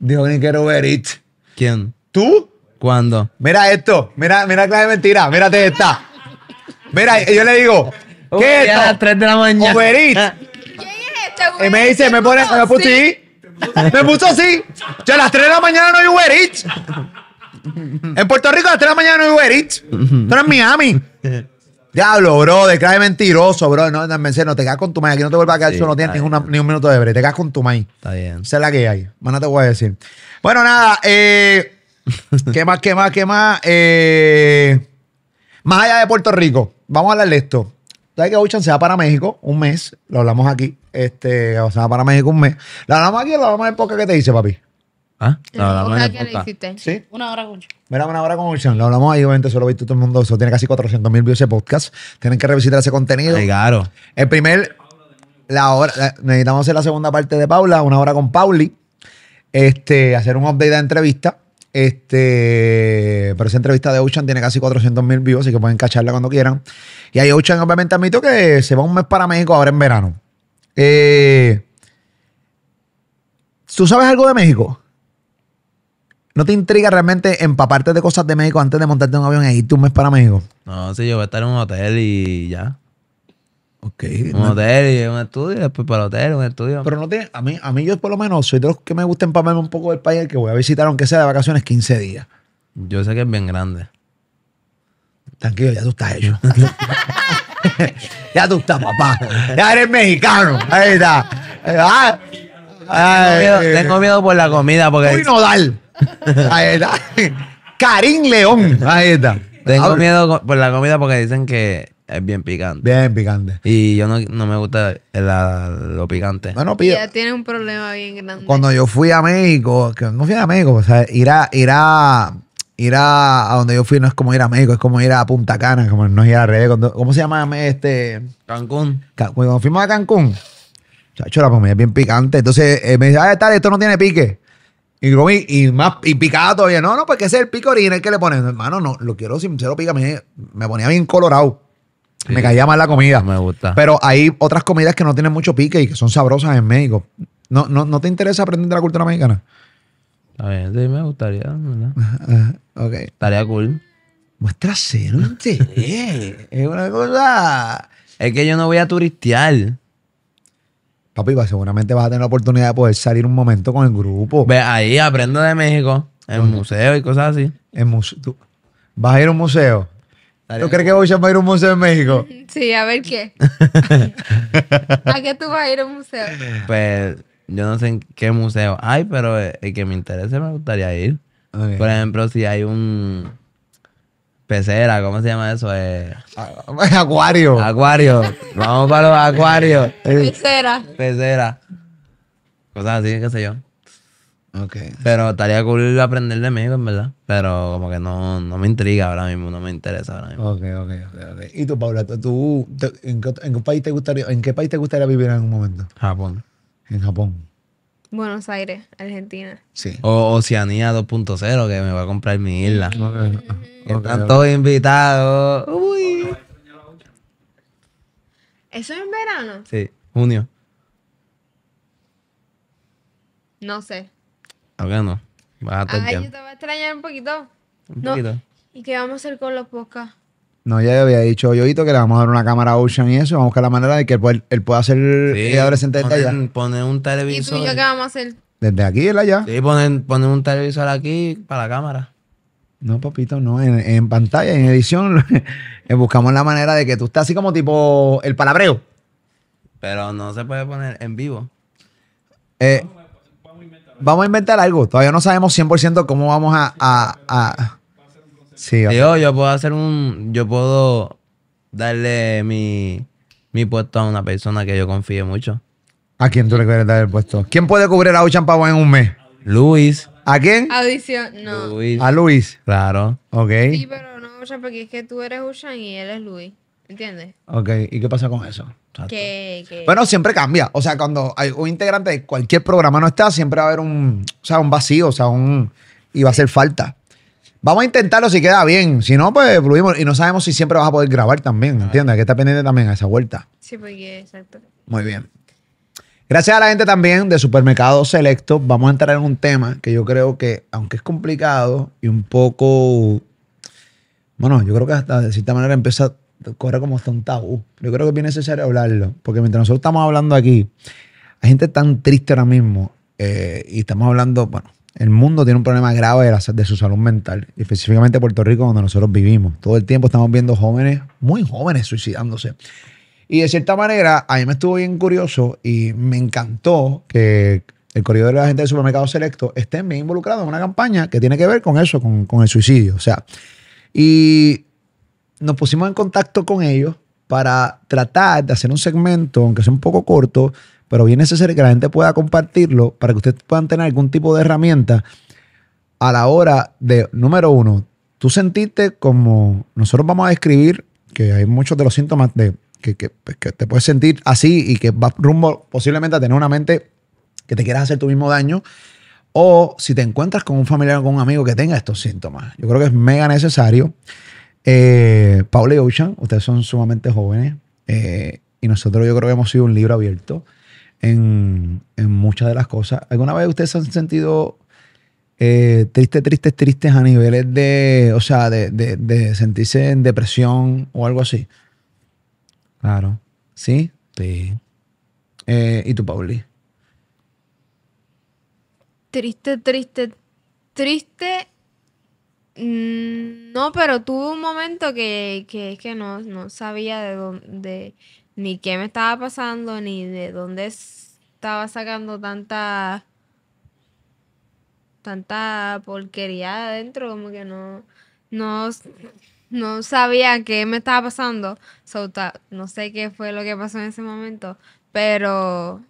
Dijo que era Uber Eats. ¿Quién? ¿Tú? ¿Cuándo? Mira esto, mira, mira clave mentira, mírate esta. Mira, yo le digo, ¿qué es A las 3 de la mañana. Uber Eats. (laughs) ¿Qué es esto, Uber Y me dice, me pone, me puso así. Me puso así. sea, a las 3 de la mañana no hay Uber Eats. En Puerto Rico a las 3 de la mañana no hay Uber Eats. Tú en Miami. Diablo, bro, de clave mentiroso, bro. No, no, no te quedas con tu maíz. Aquí no te vuelvas a quedar eso no tienes ni, un minuto de breve. Te quedas con tu maíz. Está bien. Sé la que hay. Más no te voy a decir. Bueno, nada, eh, (laughs) ¿qué más, qué más, qué más? Eh, más allá de Puerto Rico, vamos a hablar de esto. ¿Sabes que Ocean se va para México un mes? Lo hablamos aquí. Este, se va para México un mes. ¿Lo hablamos aquí o lo hablamos en el ¿Qué te dice, papi? ¿Ah? La hablamos Una hora con Mira, una hora con Ocean. Lo hablamos ahí, obviamente, solo visto todo el mundo. Eso tiene casi 400 mil views ese podcast. Tienen que revisitar ese contenido. Ay, claro. El primer, la hora, necesitamos hacer la segunda parte de Paula, una hora con Pauli. Este, hacer un update de entrevista. Este, pero esa entrevista de Ocean tiene casi 400 mil views, así que pueden cacharla cuando quieran. Y ahí Ocean, obviamente, admito que se va un mes para México ahora en verano. Eh, ¿Tú sabes algo de México? ¿No te intriga realmente empaparte de cosas de México antes de montarte un avión e irte un mes para México? No, sí, yo voy a estar en un hotel y ya. Ok. Un hotel y un estudio, después para el hotel, un estudio. Pero no te, a mí, a mí yo por lo menos soy de los que me gusta empaparme un poco del país el que voy a visitar, aunque sea de vacaciones 15 días. Yo sé que es bien grande. Tranquilo, ya tú estás hecho. (laughs) ya tú estás, papá. Ya eres mexicano. Ahí está. tengo, miedo, por la comida porque... Uy, nodal. Ahí está. Karim León. Ahí está. Tengo miedo por la comida porque dicen que es bien picante. Bien picante. Y yo no, me gusta lo picante. Bueno, pide. Ya tiene un problema bien grande. Cuando yo fui a México, que no fui a México, o sea, ir a, a, donde yo fui no es como ir a México, es como ir a Punta Cana, como no ir a revés. ¿Cómo se llama este? Cancún. Cuando fuimos a Cancún, chacho, la comida es bien picante. Entonces eh, me dice, ah, tal, esto no tiene pique. Y, y más y picada todavía. No, no, porque ese es el pico el que le ponen. Hermano, no, lo quiero sincero, pica. Me, ponía bien colorado. Me caía mal la comida. Me gusta. Pero hay otras comidas que no tienen mucho pique y que son sabrosas en México. ¿No, no, te interesa aprender de la cultura mexicana? A sí, me gustaría, ¿verdad? (laughs) Estaría cool. Muestra cero es una cosa. Es que yo no voy a turistear. Papi, pues, seguramente vas a tener la oportunidad de poder salir un momento con el grupo. Ve ahí, aprendo de México, en museo y cosas así. En ¿Vas a ir a un museo? ¿Tú crees que voy a ir a un museo en México? (laughs) Sí, a ver qué. (laughs) ¿A qué tú vas a ir a un museo? Pues yo no sé en qué museo hay, pero eh, el que me interese me gustaría ir. Por ejemplo, si hay un Pecera, ¿cómo se llama eso? Eh, (laughs) acuario. Acuario. Vamos para los acuarios. (laughs) Pecera. Pecera. Cosas así, qué sé yo. Okay. Pero estaría cool aprender de México, en verdad. Pero como que no, no me intriga ahora mismo, no me interesa ahora mismo. Ok, ok, ok. ¿Y tú, Paula, tú, en, qué, país te gustaría, en qué país te gustaría vivir en algún momento? Japón. En Japón. Buenos Aires, Argentina. Sí. O Oceanía 2.0, que me va a comprar mi isla. Están todos invitados. Uy. ¿Eso es en verano? Sí, junio. No sé. no. Ay, yo te voy a extrañar un poquito. Un poquito. ¿Y qué vamos a hacer con los podcasts? No, ya había dicho Yoito que le vamos a dar una cámara Ocean y eso, vamos a buscar la manera de que él pueda, hacer adolescente desde allá. Poner un televisor. ¿Y tú y yo qué vamos a hacer? Desde aquí, él allá. Sí, poner, un televisor aquí para la cámara. No, papito, no. En, pantalla, en edición, (laughs) buscamos la manera de que tú estés así como tipo el palabreo. Pero no se puede poner en vivo. Eh, vamos, a, inventar algo. Todavía no sabemos 100% cómo vamos a yo puedo hacer un. Yo puedo darle mi, puesto a una persona que yo confío mucho. ¿A quién tú le quieres dar el puesto? ¿Quién puede cubrir a Ocean Power en un mes? Luis. ¿A quién? no. ¿A Luis? Claro. Ok. Sí, pero no sea porque es que tú eres Ocean y él es Luis. ¿Entiendes? Ok, ¿y qué pasa con eso? Bueno, siempre cambia. O sea, cuando hay un integrante de cualquier programa no está, siempre va a haber un, un vacío, o sea, un. y va a hacer falta. Vamos a intentarlo si queda bien. Si no, pues fluimos. Y no sabemos si siempre vas a poder grabar también, ¿entiendes? Que está pendiente también a esa vuelta. Sí, porque exacto. Muy bien. Gracias a la gente también de Supermercado Selecto, vamos a entrar en un tema que yo creo que, aunque es complicado y un poco. Bueno, yo creo que hasta de cierta manera empieza a correr como hasta Yo creo que es bien necesario hablarlo, porque mientras nosotros estamos hablando aquí, hay gente tan triste ahora mismo eh, y estamos hablando, bueno, el mundo tiene un problema grave de, su salud mental, específicamente Puerto Rico, donde nosotros vivimos. Todo el tiempo estamos viendo jóvenes, muy jóvenes, suicidándose. Y de cierta manera, a mí me estuvo bien curioso y me encantó que el corredor de la gente del supermercado selecto esté bien involucrado en una campaña que tiene que ver con eso, con, con, el suicidio. O sea, y nos pusimos en contacto con ellos para tratar de hacer un segmento, aunque sea un poco corto, pero bien necesario que la gente pueda compartirlo para que ustedes puedan tener algún tipo de herramienta a la hora de, número uno, tú sentiste como nosotros vamos a describir que hay muchos de los síntomas de que, que, pues, que, te puedes sentir así y que va rumbo posiblemente a tener una mente que te quieras hacer tu mismo daño. O si te encuentras con un familiar o con un amigo que tenga estos síntomas. Yo creo que es mega necesario. Eh, Paula y Ocean, ustedes son sumamente jóvenes. Eh, y nosotros yo creo que hemos sido un libro abierto en, muchas de las cosas. ¿Alguna vez ustedes se han sentido eh, triste tristes, tristes, tristes a niveles de, o sea, de, sentirse en depresión o algo así? Claro. ¿Sí? Sí. Eh, ¿Y tú, Pauli? Triste, triste, triste. Mm, no, pero tuve un momento que, que es que no, no sabía de dónde. De, ni qué me estaba pasando, ni de dónde estaba sacando tanta tanta porquería adentro, como que no, no, sabía qué me estaba pasando. no sé qué fue lo que pasó en ese momento, pero,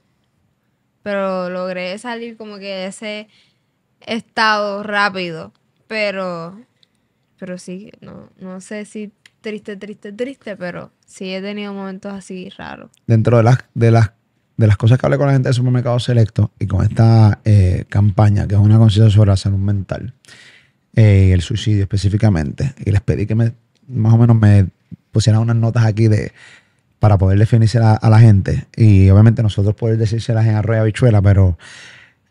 pero logré salir como que de ese estado rápido. Pero, pero sí, no, no sé si triste, triste, triste, pero sí he tenido momentos así raros. Dentro de las, de las, de las cosas que hablé con la gente del supermercado selecto y con esta eh, campaña, que es una conciencia sobre la salud mental, eh, el suicidio específicamente, y les pedí que me, más o menos me pusieran unas notas aquí de para poder definirse a, la gente y obviamente nosotros poder decírselas en arroyo habichuela, pero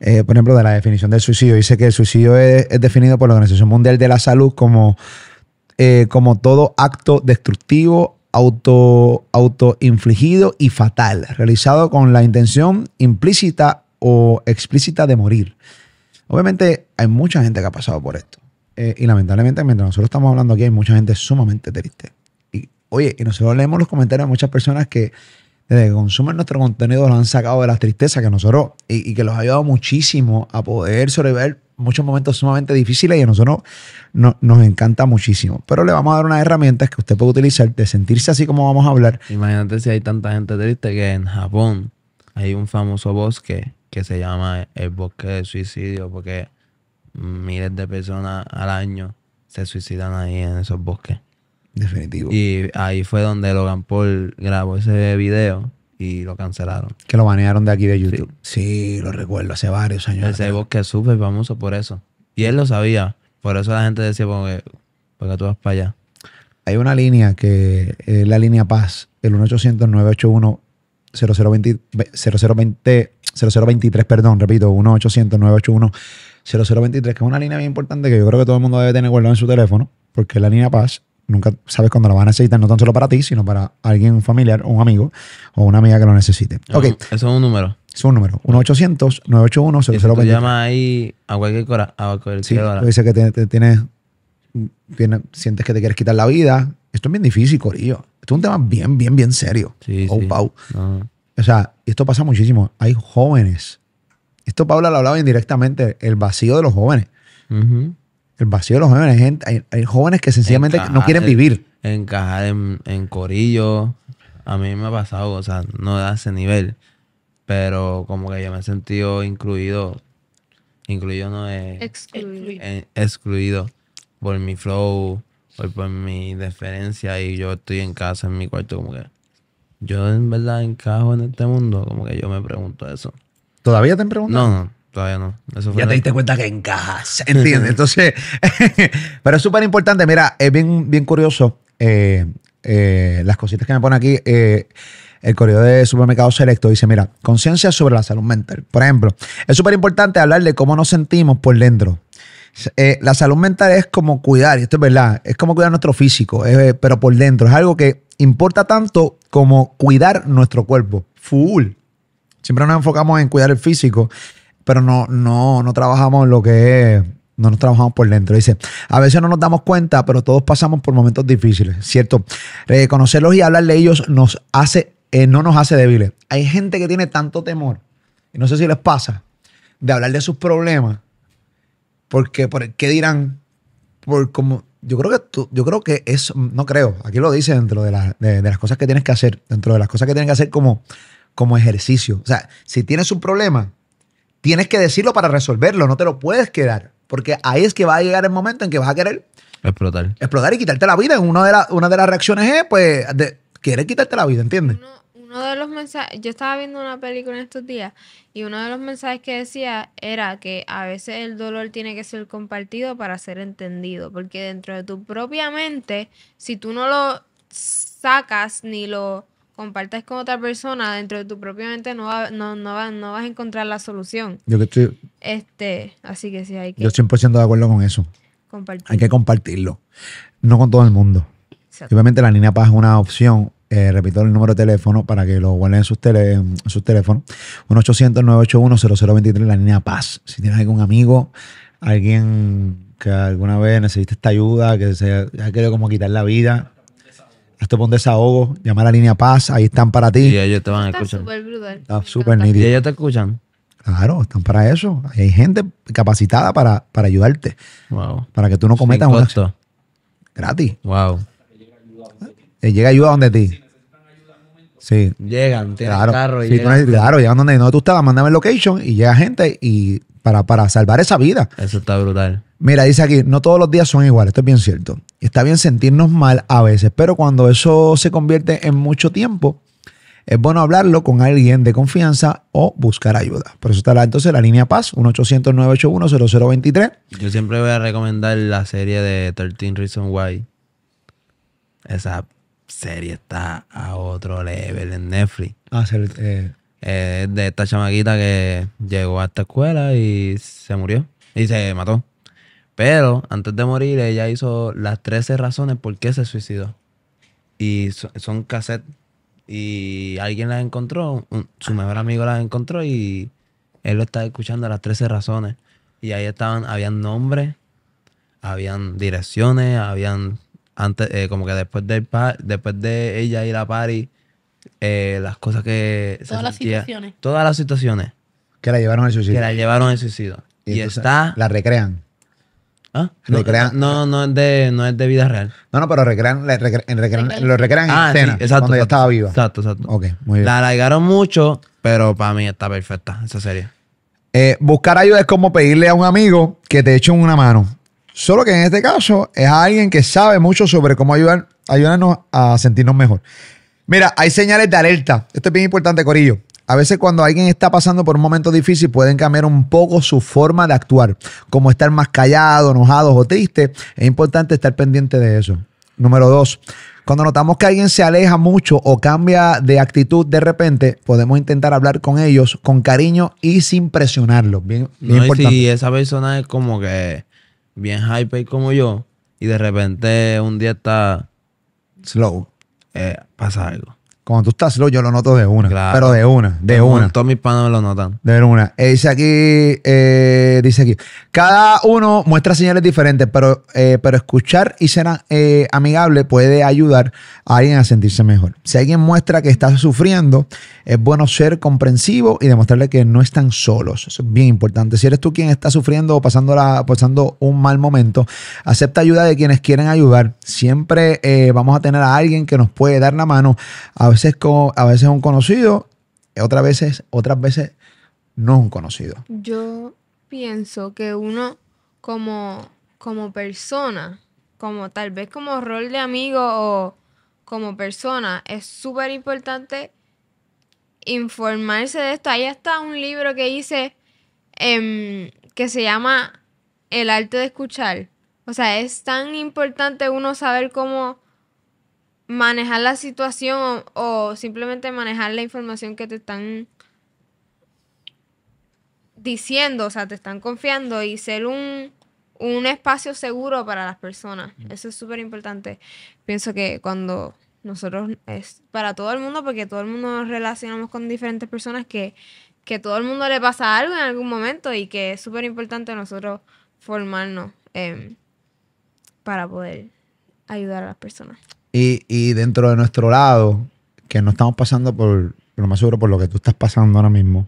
eh, por ejemplo, de la definición del suicidio, dice que el suicidio es, definido por la Organización Mundial de la Salud como eh, como todo acto destructivo, auto, infligido y fatal, realizado con la intención implícita o explícita de morir. Obviamente hay mucha gente que ha pasado por esto. Eh, y lamentablemente, mientras nosotros estamos hablando aquí, hay mucha gente sumamente triste. Y oye, y nosotros leemos los comentarios de muchas personas que desde que consumen nuestro contenido lo han sacado de las tristezas que nosotros y, que los ha ayudado muchísimo a poder sobrevivir muchos momentos sumamente difíciles y a nosotros nos encanta muchísimo. Pero le vamos a dar unas herramientas que usted puede utilizar de sentirse así como vamos a hablar. Imagínate si hay tanta gente triste que en Japón hay un famoso bosque que se llama el bosque de suicidio porque miles de personas al año se suicidan ahí en esos bosques. Definitivo. Y ahí fue donde Logan Paul grabó ese video y lo cancelaron. Que lo banearon de aquí de YouTube. Sí, lo recuerdo, hace varios años. Ese bosque que es súper famoso por eso. Y él lo sabía. Por eso la gente decía, porque, porque tú vas para allá. Hay una línea que es la línea Paz, el 1-800-981. 0020, 0023, perdón, repito, 1-800-981-0023, que es una línea bien importante que yo creo que todo el mundo debe tener guardado en su teléfono, porque es la línea Paz, nunca sabes cuándo lo vas a necesitar, no tan solo para ti, sino para alguien, familiar, un amigo o una amiga que lo necesite. Ah, eso es un número. Es un número. 1-800-981-0023. llama ahí a cualquier hora. A cualquier que tienes, sientes que te quieres quitar la vida. Esto es bien difícil, Corillo. Esto es un tema bien, bien, bien serio. Sí, sí. O sea, esto pasa muchísimo. Hay jóvenes. Esto Paula lo hablaba indirectamente, el vacío de los jóvenes. El vacío de los jóvenes. Hay, hay, jóvenes que sencillamente no quieren vivir. Encajar en, en corillo. A mí me ha pasado, o sea, no da ese nivel. Pero como que yo me he sentido incluido. Incluido no es. Excluido. por mi flow, por, mi diferencia Y yo estoy en casa, en mi cuarto, como que. Yo en verdad encajo en este mundo. Como que yo me pregunto eso. ¿Todavía te preguntas? No, no. Todavía no. ya te diste cuenta que encajas. entiende Entonces, (laughs) pero es súper importante. Mira, es bien, bien curioso eh, eh, las cositas que me pone aquí. Eh, el correo de Supermercado Selecto dice, mira, conciencia sobre la salud mental. Por ejemplo, es súper importante hablar de cómo nos sentimos por dentro. la salud mental es como cuidar, esto es verdad, es como cuidar nuestro físico, pero por dentro. Es algo que importa tanto como cuidar nuestro cuerpo. Full. Siempre nos enfocamos en cuidar el físico pero no, no, no trabajamos lo que es no nos trabajamos por dentro. Dice, a veces no nos damos cuenta, pero todos pasamos por momentos difíciles, ¿cierto? Reconocerlos y hablar de ellos nos hace, eh, no nos hace débiles. Hay gente que tiene tanto temor, y no sé si les pasa, de hablar de sus problemas, porque por qué dirán, por como, yo creo que yo creo que es, no creo, aquí lo dice dentro de, de, las cosas que tienes que hacer, dentro de las cosas que tienes que hacer como, como ejercicio. O sea, si tienes un problema, tienes que decirlo para resolverlo, no te lo puedes quedar. Porque ahí es que va a llegar el momento en que vas a querer explotar. Explotar y quitarte la vida. Una de, las una de las reacciones es, pues, de, quitarte la vida, ¿entiendes? uno, de los mensajes, yo estaba viendo una película en estos días y uno de los mensajes que decía era que a veces el dolor tiene que ser compartido para ser entendido. Porque dentro de tu propia mente, si tú no lo sacas ni lo compartas con otra persona dentro de tu propia mente no, no, no, no vas a encontrar la solución. Yo que estoy... Este, así que sí hay que... Yo 100% de acuerdo con eso. Hay que compartirlo. No con todo el mundo. Exacto. Obviamente la línea paz es una opción. Eh, repito el número de teléfono para que lo guarden en sus, teléfonos. 1-800-981-0023, la línea paz. Si tienes algún amigo, alguien que alguna vez necesita esta ayuda, que se ha querido como quitar la vida, es un desahogo, llama a la línea Paz, ahí están para ti. Y ellos te van a Está escuchar. súper brutal. Está súper Y ellos te escuchan. Claro, están para eso. hay gente capacitada para, para ayudarte. Wow. Para que tú no cometas un costo. gratis. Wow. Eh, llega ayuda donde ti. Sí. Llegan, tienen Claro, carro y claro, llegan donde no tú estabas, mándame el location y llega gente y para, salvar esa vida. Eso está brutal. Mira, dice aquí, no todos los días son iguales, esto es bien cierto. Está bien sentirnos mal a veces, pero cuando eso se convierte en mucho tiempo, es bueno hablarlo con alguien de confianza o buscar ayuda. Por eso está la, entonces la línea Paz, 1-800-981-0023. Yo siempre voy a recomendar la serie de 13 Reasons Why. Esa serie está a otro level en Netflix. Ah, eh, eh, de esta chamaquita que llegó a esta escuela y se murió y se mató. Pero antes de morir, ella hizo las 13 razones por qué se suicidó. Y son, cassettes. Y alguien las encontró, su mejor amigo las encontró y él lo estaba escuchando las 13 razones. Y ahí estaban, habían nombres, habían direcciones, habían antes, eh, como que después de, después de ella ir a París eh, las cosas que... Todas las situaciones. Todas las situaciones. Que la llevaron al suicidio. Que la llevaron al suicidio. Y, está... La recrean. ¿Ah? No, no, es de, no es de vida real. No, no, pero recrean, lo recrean en ah, escena. exacto, cuando estaba viva. Exacto, exacto. La alargaron mucho, pero para mí está perfecta esa serie. Eh, buscar ayuda es como pedirle a un amigo que te eche una mano. Solo que en este caso es alguien que sabe mucho sobre cómo ayudar, ayudarnos a sentirnos mejor. Mira, hay señales de alerta. Esto es bien importante, Corillo. A veces cuando alguien está pasando por un momento difícil pueden cambiar un poco su forma de actuar, como estar más callado, enojado o triste. Es importante estar pendiente de eso. Número dos, cuando notamos que alguien se aleja mucho o cambia de actitud de repente, podemos intentar hablar con ellos con cariño y sin presionarlos. Bien, importante. Y esa persona es como que bien hype como yo y de repente un día está slow é, pasar algo. Cuando tú estás solo, yo lo noto de una. Pero de una, de una. Todos mis panos lo notan. De una. Eh, dice aquí, eh, dice aquí. Cada uno muestra señales diferentes, pero, eh, pero escuchar y ser amigable puede ayudar a alguien a sentirse mejor. Si alguien muestra que está sufriendo, es bueno ser comprensivo y demostrarle que no están solos. Eso es bien importante. Si eres tú quien está sufriendo o pasando, pasando un mal momento, acepta ayuda de quienes quieren ayudar. Siempre vamos a tener a alguien que nos puede dar la mano. A veces, a veces un conocido, otras veces, otras veces no un conocido. Yo pienso que uno como, como persona, como tal vez como rol de amigo o como persona, es súper importante informarse de esto. Ahí está un libro que hice em, que se llama El arte de escuchar. O sea, es tan importante uno saber cómo manejar la situación o, simplemente manejar la información que te están diciendo, o sea, te están confiando y ser un, un espacio seguro para las personas. Eso es súper importante. Pienso que cuando nosotros, es para todo el mundo, porque todo el mundo nos relacionamos con diferentes personas, que, que todo el mundo le pasa algo en algún momento y que es súper importante nosotros formarnos em, para poder ayudar a las personas. Y, dentro de nuestro lado, que no estamos pasando por, lo más seguro por lo que tú estás pasando ahora mismo,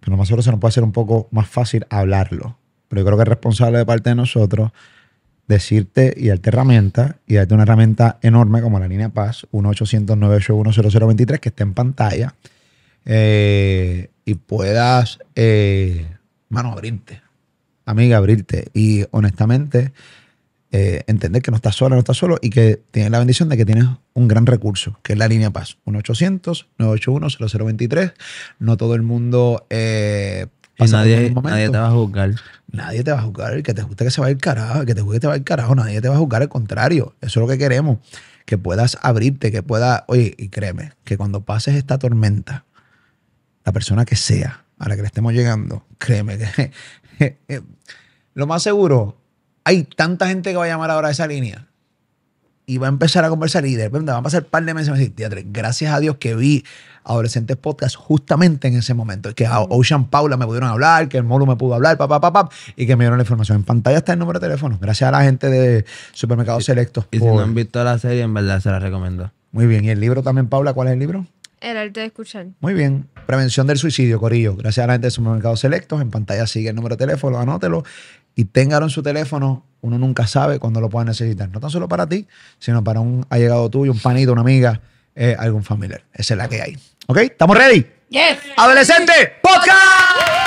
pero lo más seguro se nos puede hacer un poco más fácil hablarlo. Pero yo creo que es responsable de parte de nosotros decirte y darte herramienta, y darte una herramienta enorme como la línea Paz 1-800-981-0023 que está en pantalla eh, y puedas, eh, mano, abrirte, amiga, abrirte. Y honestamente, eh, entender que no estás sola, no estás solo y que tienes la bendición de que tienes un gran recurso, que es la línea Paz, 1-800-981-0023. No todo el mundo... Eh, nadie, nadie, te va a juzgar. Nadie te va a juzgar. El que te guste que se va el carajo, que te guste que te va el carajo, nadie te va a juzgar. Al contrario, eso es lo que queremos. Que puedas abrirte, que puedas. Oye, y créeme, que cuando pases esta tormenta, la persona que sea a la que le estemos llegando, créeme que. (laughs) Eh, lo más seguro, hay tanta gente que va a llamar ahora a esa línea y va a empezar a conversar y de repente van a pasar un par de meses y me decir, gracias a Dios que vi Adolescentes Podcast justamente en ese momento, que a Ocean Paula me pudieron hablar, que el Molo me pudo hablar, papá, papá, y que me dieron la información. En pantalla está el número de teléfono, gracias a la gente de Supermercados Selectos. Y por... si no han visto la serie, en verdad se la recomiendo. Muy bien, ¿y el libro también, Paula? ¿Cuál es el libro? El arte de escuchar. Muy bien. Prevención del suicidio, Corillo. Gracias a la gente de Supermercados Selectos. En pantalla sigue el número de teléfono, anótelo y téngalo en su teléfono. Uno nunca sabe cuándo lo pueda necesitar. No tan solo para ti, sino para un allegado tuyo, un panito, una amiga, eh, algún familiar. Esa es la que hay. ¿Ok? ¿Estamos ready? Yes. Adolescente, podcast.